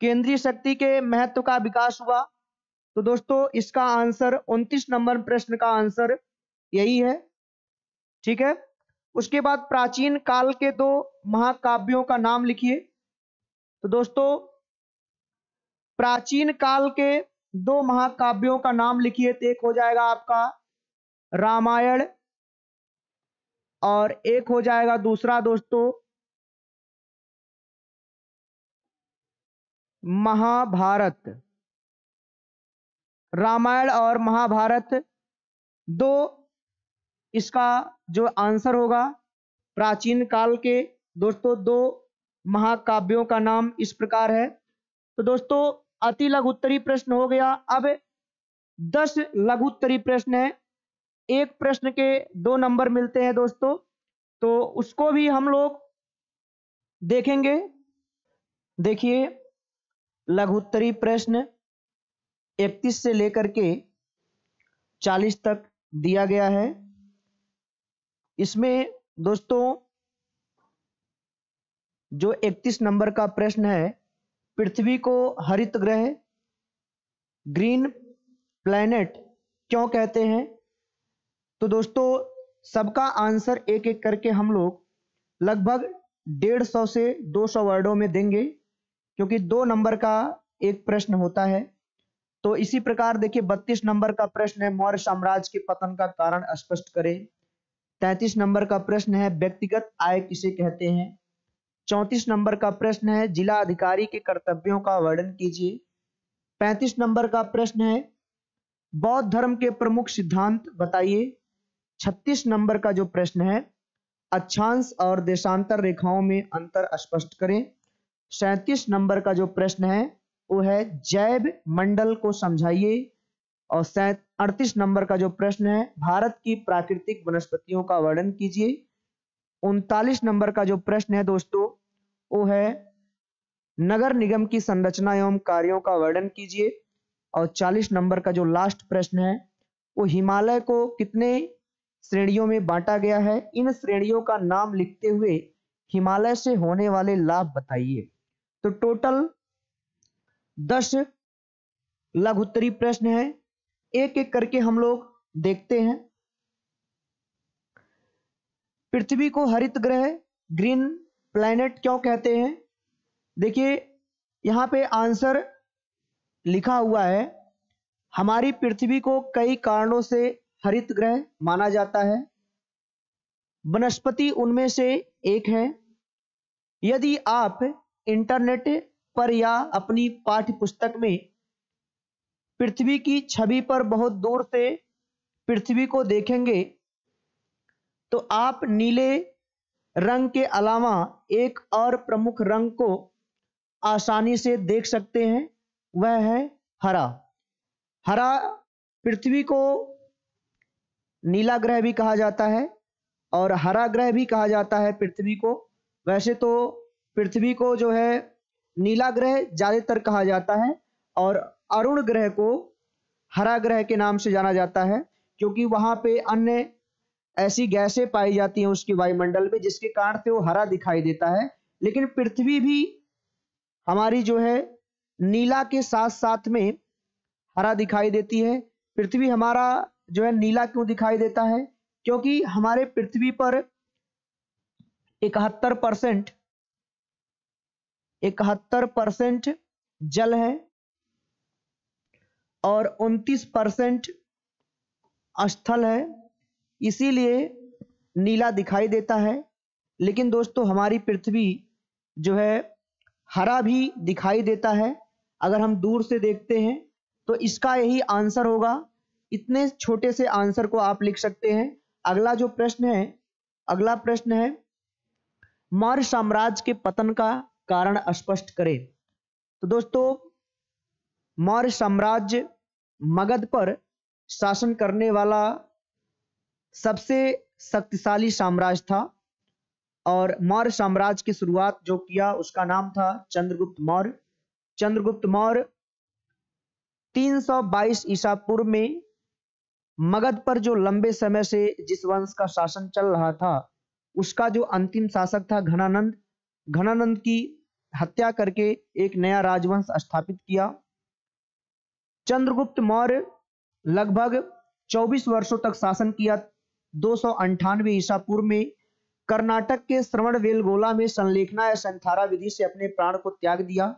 केंद्रीय शक्ति के महत्व का विकास हुआ तो दोस्तों इसका आंसर 29 नंबर प्रश्न का आंसर यही है ठीक है उसके बाद प्राचीन काल के दो महाकाव्यों का नाम लिखिए तो दोस्तों प्राचीन काल के दो महाकाव्यों का नाम लिखिए तो एक हो जाएगा आपका रामायण और एक हो जाएगा दूसरा दोस्तों महाभारत रामायण और महाभारत दो इसका जो आंसर होगा प्राचीन काल के दोस्तों दो महाकाव्यों का नाम इस प्रकार है तो दोस्तों अति लघुत्तरी प्रश्न हो गया अब दस लघुत्तरी प्रश्न है एक प्रश्न के दो नंबर मिलते हैं दोस्तों तो उसको भी हम लोग देखेंगे देखिए लघुत्तरी प्रश्न 31 से लेकर के 40 तक दिया गया है इसमें दोस्तों जो 31 नंबर का प्रश्न है पृथ्वी को हरित ग्रह ग्रीन प्लैनेट क्यों कहते हैं तो दोस्तों सबका आंसर एक एक करके हम लोग लगभग डेढ़ सौ से दो सौ वर्डों में देंगे क्योंकि दो नंबर का एक प्रश्न होता है तो इसी प्रकार देखिए बत्तीस नंबर का प्रश्न है मौर्य साम्राज्य के पतन का कारण स्पष्ट करें तैतीस नंबर का प्रश्न है व्यक्तिगत आय किसे कहते हैं चौंतीस नंबर का प्रश्न है जिला अधिकारी के कर्तव्यों का वर्णन कीजिए पैंतीस नंबर का प्रश्न है बौद्ध धर्म के प्रमुख सिद्धांत बताइए छत्तीस नंबर का जो प्रश्न है अक्षांश और देशांतर रेखाओं में अंतर स्पष्ट करें सैतीस नंबर का जो प्रश्न है वो है जैव मंडल को समझाइए और सैत अड़तीस नंबर का जो प्रश्न है भारत की प्राकृतिक वनस्पतियों का वर्णन कीजिए उनतालीस नंबर का जो प्रश्न है दोस्तों वो है नगर निगम की संरचना एवं कार्यों का वर्णन कीजिए और 40 नंबर का जो लास्ट प्रश्न है वो हिमालय को कितने श्रेणियों में बांटा गया है इन श्रेणियों का नाम लिखते हुए हिमालय से होने वाले लाभ बताइए तो टोटल दस लघुत्तरी प्रश्न है एक एक करके हम लोग देखते हैं पृथ्वी को हरित ग्रह ग्रीन प्लैनेट क्यों कहते हैं देखिए यहां पे आंसर लिखा हुआ है हमारी पृथ्वी को कई कारणों से हरित ग्रह माना जाता है वनस्पति उनमें से एक है यदि आप इंटरनेट पर या अपनी पाठ्य पुस्तक में पृथ्वी की छवि पर बहुत दूर से पृथ्वी को देखेंगे तो आप नीले रंग के अलावा एक और प्रमुख रंग को आसानी से देख सकते हैं वह है हरा हरा पृथ्वी को नीला ग्रह भी कहा जाता है और हरा ग्रह भी कहा जाता है पृथ्वी को वैसे तो पृथ्वी को जो है नीला ग्रह ज़्यादातर कहा जाता है और अरुण ग्रह को हरा ग्रह के नाम से जाना जाता है क्योंकि वहां पे अन्य ऐसी गैसें पाई जाती हैं उसके वायुमंडल में जिसके कारण से वो हरा दिखाई देता है लेकिन पृथ्वी भी हमारी जो है नीला के साथ साथ में हरा दिखाई देती है पृथ्वी हमारा जो है नीला क्यों दिखाई देता है क्योंकि हमारे पृथ्वी पर इकहत्तर परसेंट इकहत्तर परसेंट जल है और 29 परसेंट स्थल है इसीलिए नीला दिखाई देता है लेकिन दोस्तों हमारी पृथ्वी जो है हरा भी दिखाई देता है अगर हम दूर से देखते हैं तो इसका यही आंसर होगा इतने छोटे से आंसर को आप लिख सकते हैं अगला जो प्रश्न है अगला प्रश्न है मौर्य साम्राज्य के पतन का कारण स्पष्ट करें तो दोस्तों मौर्य साम्राज्य मगध पर शासन करने वाला सबसे शक्तिशाली साम्राज्य था और मौर्य साम्राज्य की शुरुआत जो किया उसका नाम था चंद्रगुप्त मौर्य चंद्रगुप्त मौर्य 322 ईसा पूर्व में मगध पर जो लंबे समय से जिस वंश का शासन चल रहा था उसका जो अंतिम शासक था घनानंद घनानंद की हत्या करके एक नया राजवंश स्थापित किया चंद्रगुप्त मौर्य लगभग 24 वर्षों तक शासन किया दो ईसा पूर्व में कर्नाटक के श्रवण वेलगोला में संलेखना या संथारा विधि से अपने प्राण को त्याग दिया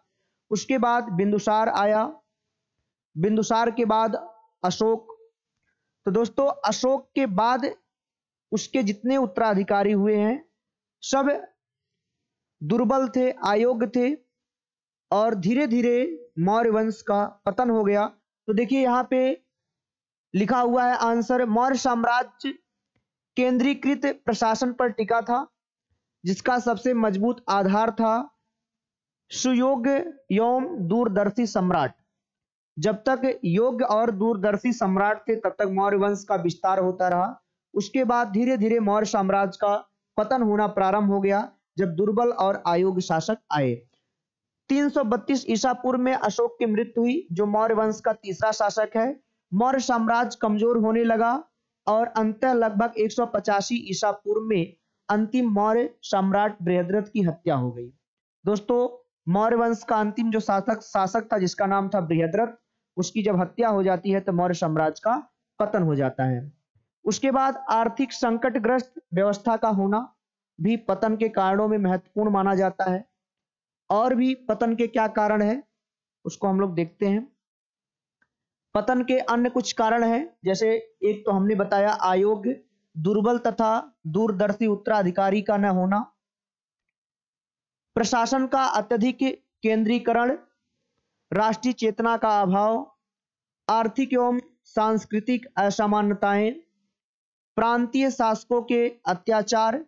उसके बाद बिंदुसार आया बिंदुसार के बाद अशोक तो दोस्तों अशोक के बाद उसके जितने उत्तराधिकारी हुए हैं सब दुर्बल थे अयोग्य थे और धीरे धीरे मौर्य वंश का पतन हो गया तो देखिए यहाँ पे लिखा हुआ है आंसर मौर्य साम्राज्य केंद्रीकृत प्रशासन पर टिका था जिसका सबसे मजबूत आधार था सुयोग्य एवं दूरदर्शी सम्राट जब तक योग्य और दूरदर्शी सम्राट थे तब तक मौर्य वंश का विस्तार होता रहा उसके बाद धीरे धीरे मौर्य साम्राज्य का पतन होना प्रारंभ हो गया जब दुर्बल और अयोग्य शासक आए 332 ईसा पूर्व में अशोक की मृत्यु हुई जो मौर्य वंश का तीसरा शासक है मौर्य साम्राज्य कमजोर होने लगा और अंत लगभग एक ईसा पूर्व में अंतिम मौर्य सम्राट बृहद्रथ की हत्या हो गई दोस्तों मौर्य वंश का अंतिम जो शासक शासक था जिसका नाम था बृहद्रथ उसकी जब हत्या हो जाती है तो मौर्य साम्राज्य का पतन हो जाता है उसके बाद आर्थिक संकटग्रस्त व्यवस्था का होना भी पतन के कारणों में महत्वपूर्ण माना जाता है और भी पतन के क्या कारण है उसको हम लोग देखते हैं पतन के अन्य कुछ कारण हैं जैसे एक तो हमने बताया आयोग दुर्बल तथा दूरदर्शी उत्तराधिकारी का न होना प्रशासन का अत्यधिक केंद्रीकरण राष्ट्रीय चेतना का अभाव आर्थिक एवं सांस्कृतिक असामान्यताएं प्रांतीय शासकों के अत्याचार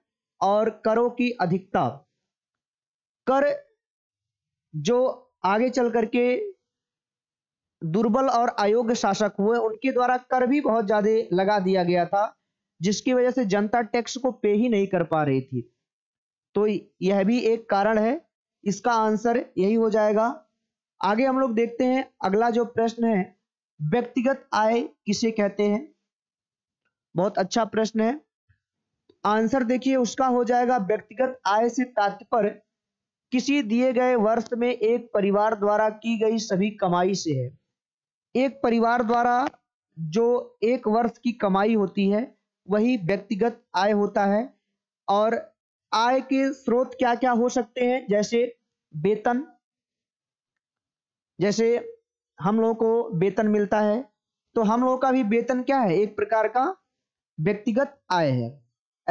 और करों की अधिकता कर जो आगे चल करके दुर्बल और अयोग्य शासक हुए उनके द्वारा कर भी बहुत ज्यादा लगा दिया गया था जिसकी वजह से जनता टैक्स को पे ही नहीं कर पा रही थी तो यह भी एक कारण है इसका आंसर यही हो जाएगा आगे हम लोग देखते हैं अगला जो प्रश्न है व्यक्तिगत आय किसे कहते हैं बहुत अच्छा प्रश्न है आंसर देखिए उसका हो जाएगा व्यक्तिगत आय से तात्पर्य किसी दिए गए वर्ष में एक परिवार द्वारा की गई सभी कमाई से है एक परिवार द्वारा जो एक वर्ष की कमाई होती है वही व्यक्तिगत आय होता है और आय के स्रोत क्या क्या हो सकते हैं जैसे वेतन जैसे हम लोगों को वेतन मिलता है तो हम लोगों का भी वेतन क्या है एक प्रकार का व्यक्तिगत आय है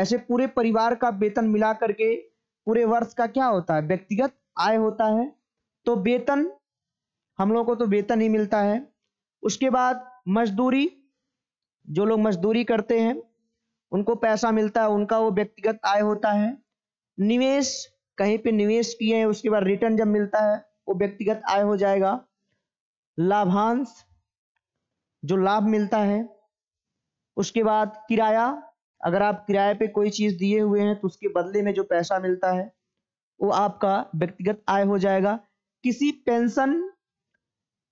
ऐसे पूरे परिवार का वेतन मिला करके पूरे वर्ष का क्या होता है व्यक्तिगत आय होता है तो वेतन हम लोगों को तो वेतन ही मिलता है उसके बाद मजदूरी जो लोग मजदूरी करते हैं उनको पैसा मिलता है उनका वो व्यक्तिगत आय होता है निवेश कहीं पे निवेश किए हैं उसके बाद रिटर्न जब मिलता है वो व्यक्तिगत आय हो जाएगा लाभांश जो लाभ मिलता है उसके बाद किराया अगर आप किराए पे कोई चीज़ दिए हुए हैं तो उसके बदले में जो पैसा मिलता है वो आपका व्यक्तिगत आय हो जाएगा किसी पेंशन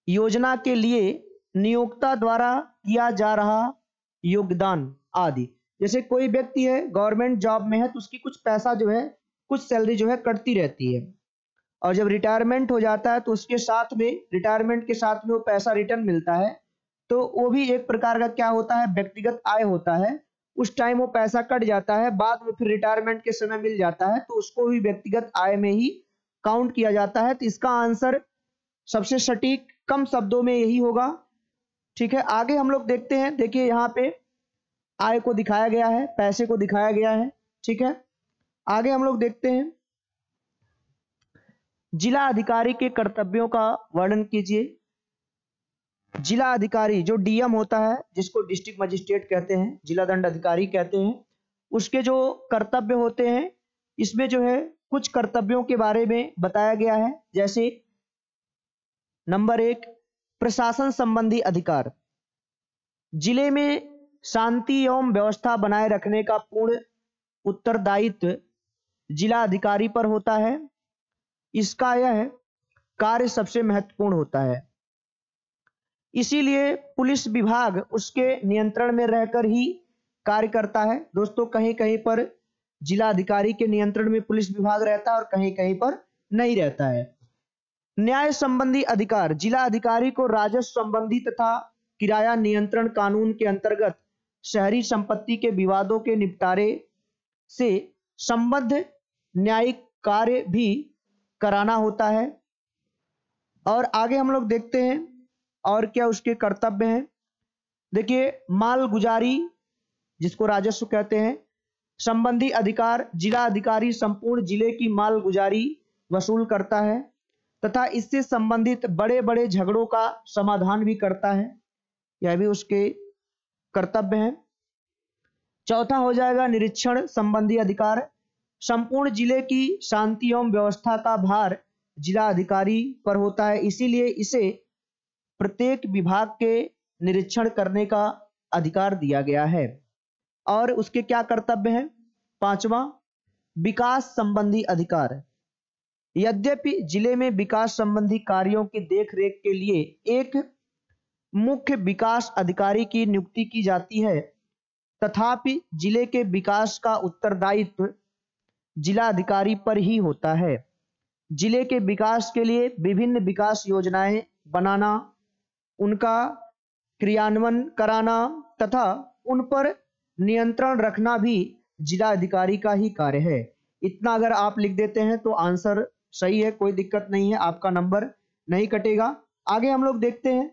योजना के लिए नियोक्ता द्वारा किया जा रहा योगदान आदि जैसे कोई व्यक्ति है गवर्नमेंट जॉब में है तो उसकी कुछ पैसा जो है कुछ सैलरी जो है कटती रहती है और जब रिटायरमेंट हो जाता है तो उसके साथ में रिटायरमेंट के साथ में वो पैसा रिटर्न मिलता है तो वो भी एक प्रकार का क्या होता है व्यक्तिगत आय होता है उस टाइम वो पैसा कट जाता है बाद में फिर रिटायरमेंट के समय मिल जाता है तो उसको भी व्यक्तिगत आय में ही काउंट किया जाता है तो इसका आंसर सबसे सटीक कम शब्दों में यही होगा ठीक है आगे हम लोग देखते हैं देखिए यहाँ पे आय को दिखाया गया है पैसे को दिखाया गया है ठीक है आगे हम लोग देखते हैं जिला अधिकारी के कर्तव्यों का वर्णन कीजिए जिला अधिकारी जो डीएम होता है जिसको डिस्ट्रिक्ट मजिस्ट्रेट कहते हैं जिला दंड अधिकारी कहते हैं उसके जो कर्तव्य होते हैं इसमें जो है कुछ कर्तव्यों के बारे में बताया गया है जैसे नंबर एक प्रशासन संबंधी अधिकार जिले में शांति एवं व्यवस्था बनाए रखने का पूर्ण उत्तरदायित्व जिला अधिकारी पर होता है इसका यह कार्य सबसे महत्वपूर्ण होता है इसीलिए पुलिस विभाग उसके नियंत्रण में रहकर ही कार्य करता है दोस्तों कहीं कहीं पर जिला अधिकारी के नियंत्रण में पुलिस विभाग रहता है और कहीं कहीं पर नहीं रहता है न्याय संबंधी अधिकार जिला अधिकारी को राजस्व संबंधी तथा किराया नियंत्रण कानून के अंतर्गत शहरी संपत्ति के विवादों के निपटारे से संबद्ध न्यायिक कार्य भी कराना होता है और आगे हम लोग देखते हैं और क्या उसके कर्तव्य हैं देखिए माल गुजारी जिसको राजस्व कहते हैं संबंधी अधिकार जिला अधिकारी संपूर्ण जिले की मालगुजारी वसूल करता है तथा इससे संबंधित बड़े बड़े झगड़ों का समाधान भी करता है यह भी उसके कर्तव्य हैं चौथा हो जाएगा निरीक्षण संबंधी अधिकार संपूर्ण जिले की शांति एवं व्यवस्था का भार जिला अधिकारी पर होता है इसीलिए इसे प्रत्येक विभाग के निरीक्षण करने का अधिकार दिया गया है और उसके क्या कर्तव्य हैं पांचवा विकास संबंधी अधिकार यद्यपि जिले में विकास संबंधी कार्यों की देखरेख के लिए एक मुख्य विकास अधिकारी की नियुक्ति की जाती है तथापि जिले के विकास का उत्तरदायित्व जिला अधिकारी पर ही होता है जिले के विकास के लिए विभिन्न विकास योजनाएं बनाना उनका क्रियान्वयन कराना तथा उन पर नियंत्रण रखना भी जिला अधिकारी का ही कार्य है इतना अगर आप लिख देते हैं तो आंसर सही है कोई दिक्कत नहीं है आपका नंबर नहीं कटेगा आगे हम लोग देखते हैं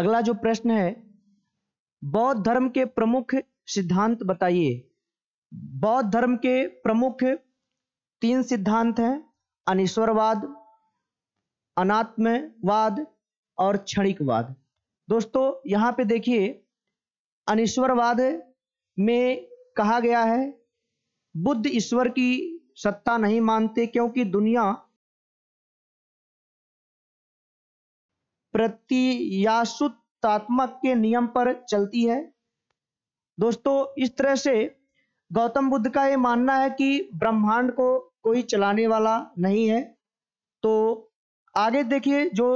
अगला जो प्रश्न है बौद्ध धर्म के प्रमुख सिद्धांत बताइए बौद्ध धर्म के प्रमुख तीन सिद्धांत हैं अनिश्वरवाद अनात्मवाद और क्षणिकवाद दोस्तों यहाँ पे देखिए अनिश्वरवाद में कहा गया है बुद्ध ईश्वर की सत्ता नहीं मानते क्योंकि दुनिया प्रत्याशुतात्मक के नियम पर चलती है दोस्तों इस तरह से गौतम बुद्ध का ये मानना है कि ब्रह्मांड को कोई चलाने वाला नहीं है तो आगे देखिए जो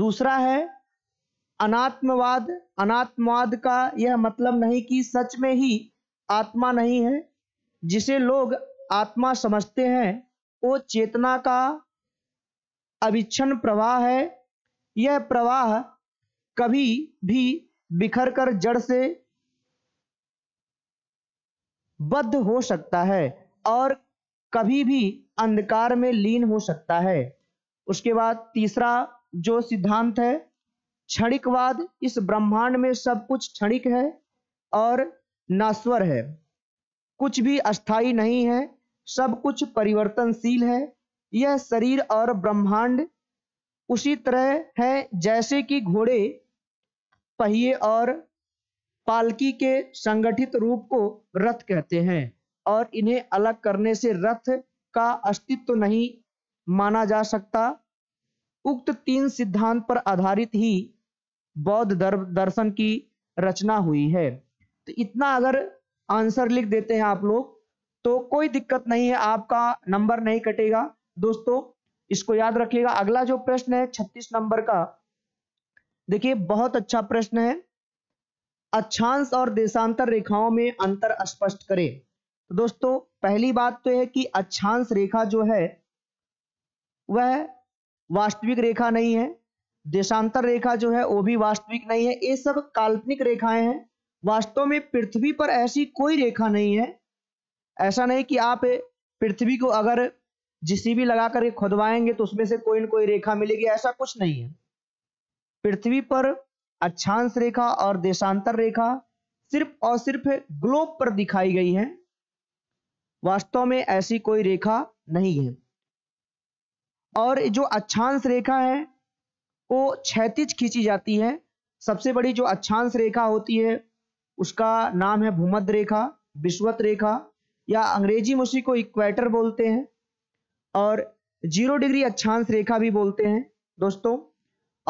दूसरा है अनात्मवाद अनात्मवाद का यह मतलब नहीं कि सच में ही आत्मा नहीं है जिसे लोग आत्मा समझते हैं वो चेतना का अविच्छन प्रवाह है यह प्रवाह कभी भी बिखर कर जड़ से बद्ध हो सकता है और कभी भी अंधकार में लीन हो सकता है उसके बाद तीसरा जो सिद्धांत है क्षणिकवाद इस ब्रह्मांड में सब कुछ क्षणिक है और नास्वर है कुछ भी अस्थाई नहीं है सब कुछ परिवर्तनशील है यह शरीर और ब्रह्मांड उसी तरह है जैसे कि घोड़े पहिए और पालकी के संगठित रूप को रथ कहते हैं और इन्हें अलग करने से रथ का अस्तित्व नहीं माना जा सकता उक्त तीन सिद्धांत पर आधारित ही बौद्ध दर्शन की रचना हुई है तो इतना अगर आंसर लिख देते हैं आप लोग तो कोई दिक्कत नहीं है आपका नंबर नहीं कटेगा दोस्तों इसको याद रखिएगा अगला जो प्रश्न है छत्तीस नंबर का देखिए बहुत अच्छा प्रश्न है अच्छांश और देशांतर रेखाओं में अंतर स्पष्ट करें तो दोस्तों पहली बात तो है कि अच्छांश रेखा जो है वह वास्तविक रेखा नहीं है देशांतर रेखा जो है वो भी वास्तविक नहीं है ये सब काल्पनिक रेखाएं हैं वास्तव में पृथ्वी पर ऐसी कोई रेखा नहीं है ऐसा नहीं कि आप पृथ्वी को अगर जीसीबी लगा लगाकर खुदवाएंगे तो उसमें से कोई न कोई रेखा मिलेगी ऐसा कुछ नहीं है पृथ्वी पर अक्षांश रेखा और देशांतर रेखा सिर्फ और सिर्फ ग्लोब पर दिखाई गई है वास्तव में ऐसी कोई रेखा नहीं है और जो अक्षांश रेखा है वो क्षैतिज खींची जाती है सबसे बड़ी जो अक्षांश रेखा होती है उसका नाम है भूमध्य रेखा विश्वत रेखा या अंग्रेजी में उसी को इक्वेटर बोलते हैं और जीरो डिग्री अक्षांश रेखा भी बोलते हैं दोस्तों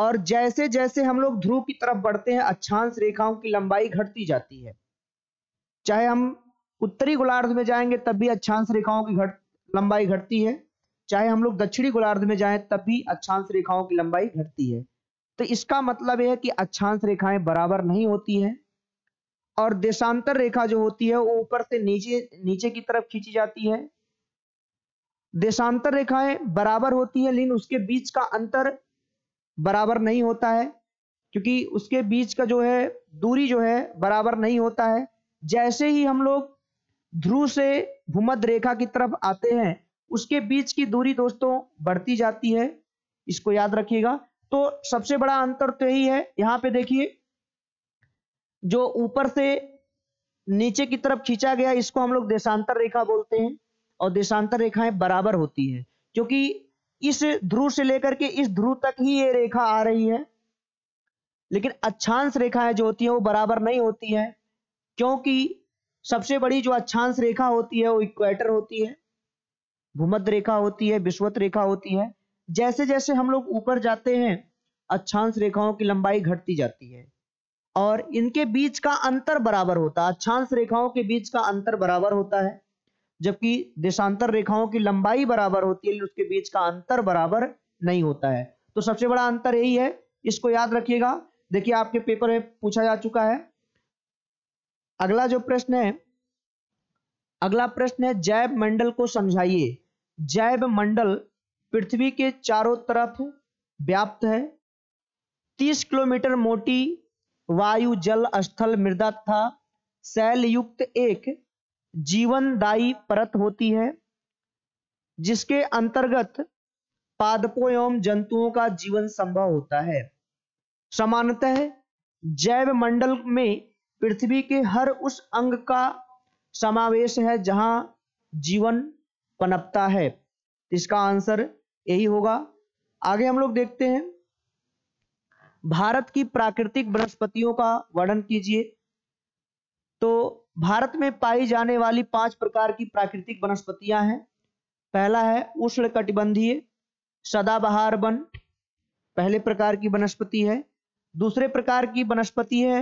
और जैसे जैसे हम लोग ध्रुव की तरफ बढ़ते हैं अक्षांश रेखाओं की लंबाई घटती जाती है चाहे हम उत्तरी गोलार्ध में जाएंगे तब भी अक्षांश रेखाओं की घट लंबाई घटती है चाहे हम लोग दक्षिणी गोलार्ध में जाएं तब भी अक्षांश रेखाओं की लंबाई घटती है तो इसका मतलब है कि अक्षांश रेखाएं बराबर नहीं होती हैं और देशांतर रेखा जो होती है वो ऊपर से नीचे नीचे की तरफ खींची जाती है देशांतर रेखाएं बराबर होती है लेकिन उसके बीच का अंतर बराबर नहीं होता है क्योंकि उसके बीच का जो है दूरी जो है बराबर नहीं होता है जैसे ही हम लोग ध्रुव से भूमध्य रेखा की तरफ आते हैं उसके बीच की दूरी दोस्तों बढ़ती जाती है इसको याद रखिएगा तो सबसे बड़ा अंतर तो यही है यहां पे देखिए जो ऊपर से नीचे की तरफ खींचा गया इसको हम लोग देशांतर रेखा बोलते हैं और देशांतर रेखाएं बराबर होती है क्योंकि इस ध्रुव से लेकर के इस ध्रुव तक ही ये रेखा आ रही है लेकिन अच्छांश रेखाएं जो होती है वो बराबर नहीं होती है क्योंकि सबसे बड़ी जो अच्छांश रेखा होती है वो इक्वेटर होती है भूमध्य रेखा होती है विश्वत रेखा होती है जैसे जैसे हम लोग ऊपर जाते हैं अच्छांश रेखाओं की लंबाई घटती जाती है और इनके बीच का अंतर बराबर होता है अच्छांश रेखाओं के बीच का अंतर बराबर होता है जबकि देशांतर रेखाओं की लंबाई बराबर होती है उसके बीच का अंतर बराबर नहीं होता है तो सबसे बड़ा अंतर यही है इसको याद रखिएगा देखिए आपके पेपर में पूछा जा चुका है अगला जो प्रश्न है अगला प्रश्न है जैव मंडल को समझाइए जैव मंडल पृथ्वी के चारों तरफ व्याप्त है 30 किलोमीटर मोटी वायु जल स्थल मृदा तथा शैल युक्त एक जीवनदायी परत होती है जिसके अंतर्गत पादपों एवं जंतुओं का जीवन संभव होता है सामान्यतः जैव मंडल में पृथ्वी के हर उस अंग का समावेश है जहां जीवन पनपता है इसका आंसर यही होगा आगे हम लोग देखते हैं भारत की प्राकृतिक वनस्पतियों का वर्णन कीजिए तो भारत में पाई जाने वाली पांच प्रकार की प्राकृतिक वनस्पतियां हैं पहला है उष्ण कटिबंधीय सदाबहार वन पहले प्रकार की वनस्पति है दूसरे प्रकार की वनस्पति है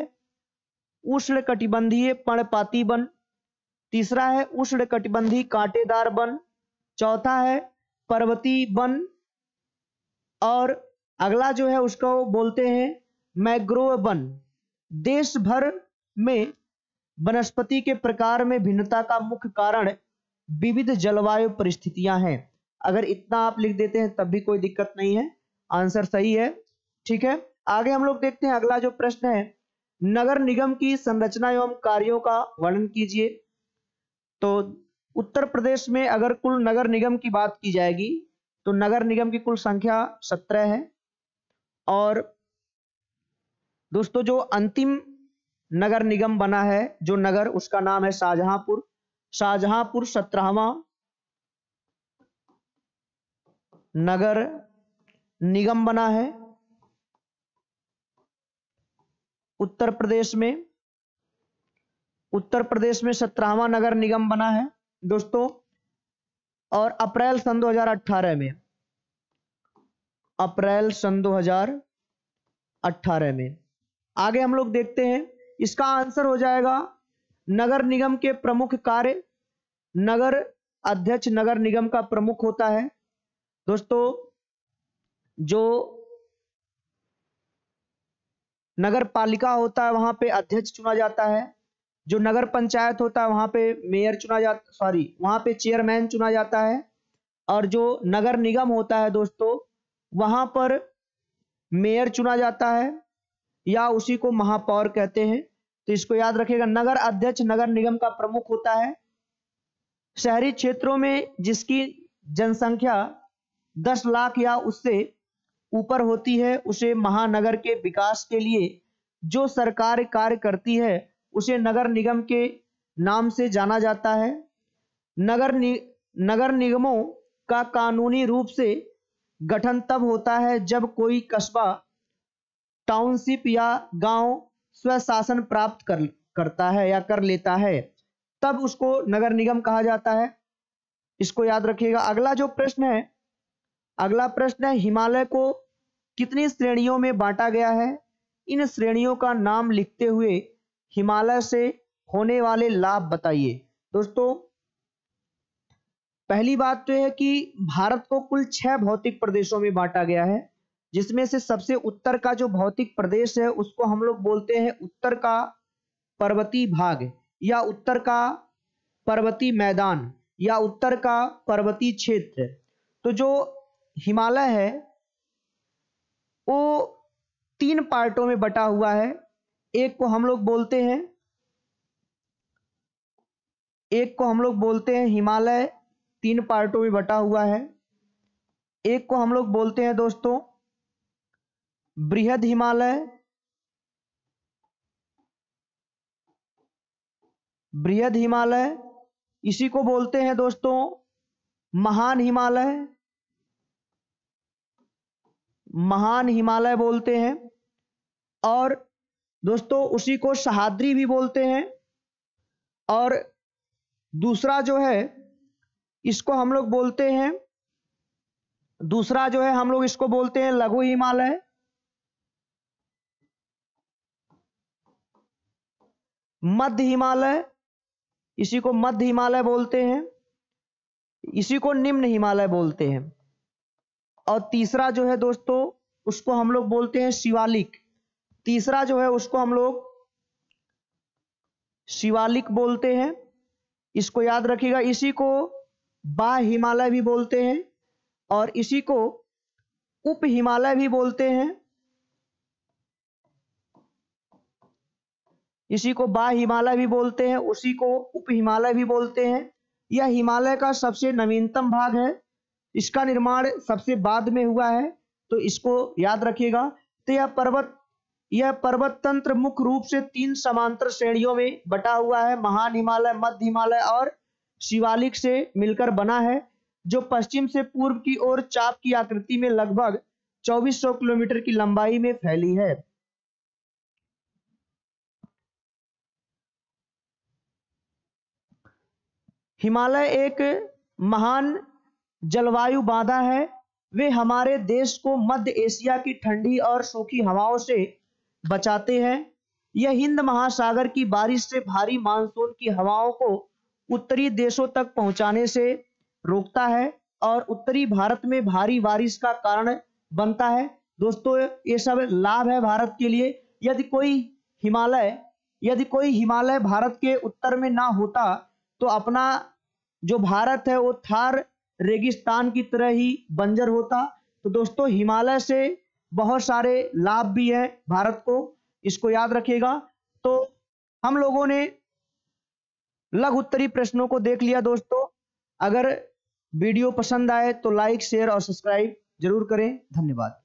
उष्ण कटिबंधीय पर्णपाती वन तीसरा है उष्ण कटिबंधी कांटेदार वन चौथा है पर्वती वन और अगला जो है उसको बोलते हैं मैग्रोव वन देश भर में वनस्पति के प्रकार में भिन्नता का मुख्य कारण विविध जलवायु परिस्थितियां हैं अगर इतना आप लिख देते हैं तब भी कोई दिक्कत नहीं है आंसर सही है ठीक है आगे हम लोग देखते हैं अगला जो प्रश्न है नगर निगम की संरचना एवं कार्यों का वर्णन कीजिए तो उत्तर प्रदेश में अगर कुल नगर निगम की बात की जाएगी तो नगर निगम की कुल संख्या सत्रह है और दोस्तों जो अंतिम नगर निगम बना है जो नगर उसका नाम है शाहजहांपुर शाहजहांपुर सत्रहवा नगर निगम बना है उत्तर प्रदेश में उत्तर प्रदेश में सत्रहवा नगर निगम बना है दोस्तों और अप्रैल सन 2018 में अप्रैल सन 2018 में आगे हम लोग देखते हैं इसका आंसर हो जाएगा नगर निगम के प्रमुख कार्य नगर अध्यक्ष नगर निगम का प्रमुख होता है दोस्तों जो नगर पालिका होता है वहां पे अध्यक्ष चुना जाता है जो नगर पंचायत होता है वहां पे मेयर चुना जाता सॉरी वहां पे चेयरमैन चुना जाता है और जो नगर निगम होता है दोस्तों वहां पर मेयर चुना जाता है या उसी को महापौर कहते हैं तो इसको याद रखेगा नगर अध्यक्ष नगर निगम का प्रमुख होता है शहरी क्षेत्रों में जिसकी जनसंख्या 10 लाख या उससे ऊपर होती है उसे महानगर के विकास के लिए जो सरकार कार्य करती है उसे नगर निगम के नाम से जाना जाता है नगर नि, नगर निगमों का कानूनी रूप से गठन तब होता है जब कोई कस्बा टाउनशिप या गांव स्वशासन प्राप्त कर करता है या कर लेता है तब उसको नगर निगम कहा जाता है इसको याद रखिएगा अगला जो प्रश्न है अगला प्रश्न है हिमालय को कितनी श्रेणियों में बांटा गया है इन श्रेणियों का नाम लिखते हुए हिमालय से होने वाले लाभ बताइए दोस्तों पहली बात तो है कि भारत को कुल छह भौतिक प्रदेशों में बांटा गया है जिसमें से सबसे उत्तर का जो भौतिक प्रदेश है उसको हम लोग बोलते हैं उत्तर का पर्वतीय भाग या उत्तर का पर्वतीय मैदान या उत्तर का पर्वतीय क्षेत्र तो जो हिमालय है वो तीन पार्टों में बटा हुआ है एक को हम लोग बोलते हैं एक को हम लोग बोलते हैं हिमालय तीन पार्टों में बटा हुआ है एक को हम लोग बोलते हैं दोस्तों बृहद हिमालय बृहद हिमालय इसी को बोलते हैं दोस्तों महान हिमालय महान हिमालय बोलते हैं और दोस्तों उसी को सहाद्री भी बोलते हैं और दूसरा जो है इसको हम लोग बोलते हैं दूसरा जो है हम लोग इसको बोलते हैं लघु हिमालय मध्य हिमालय इसी को मध्य हिमालय बोलते हैं इसी को निम्न हिमालय बोलते हैं और तीसरा जो है दोस्तों उसको हम लोग बोलते हैं शिवालिक तीसरा जो है उसको हम लोग शिवालिक बोलते हैं इसको याद रखिएगा इसी को बा हिमालय भी बोलते हैं और इसी को उप हिमालय भी बोलते हैं इसी को बा हिमालय भी बोलते हैं उसी को उप हिमालय भी बोलते हैं यह हिमालय का सबसे नवीनतम भाग है इसका निर्माण सबसे बाद में हुआ है तो इसको याद रखिएगा तो यह पर्वत यह पर्वत तंत्र मुख्य रूप से तीन समांतर श्रेणियों में बटा हुआ है महान हिमालय मध्य हिमालय और शिवालिक से मिलकर बना है जो पश्चिम से पूर्व की ओर चाप की आकृति में लगभग 2400 किलोमीटर की लंबाई में फैली है हिमालय एक महान जलवायु बाधा है वे हमारे देश को मध्य एशिया की ठंडी और सूखी हवाओं से बचाते हैं यह हिंद महासागर की बारिश से भारी मानसून की हवाओं को उत्तरी देशों तक पहुंचाने से रोकता है और उत्तरी भारत में भारी बारिश का कारण बनता है दोस्तों ये सब लाभ है भारत के लिए यदि कोई हिमालय यदि कोई हिमालय भारत के उत्तर में ना होता तो अपना जो भारत है वो थार रेगिस्तान की तरह ही बंजर होता तो दोस्तों हिमालय से बहुत सारे लाभ भी हैं भारत को इसको याद रखिएगा तो हम लोगों ने लघु उत्तरी प्रश्नों को देख लिया दोस्तों अगर वीडियो पसंद आए तो लाइक शेयर और सब्सक्राइब जरूर करें धन्यवाद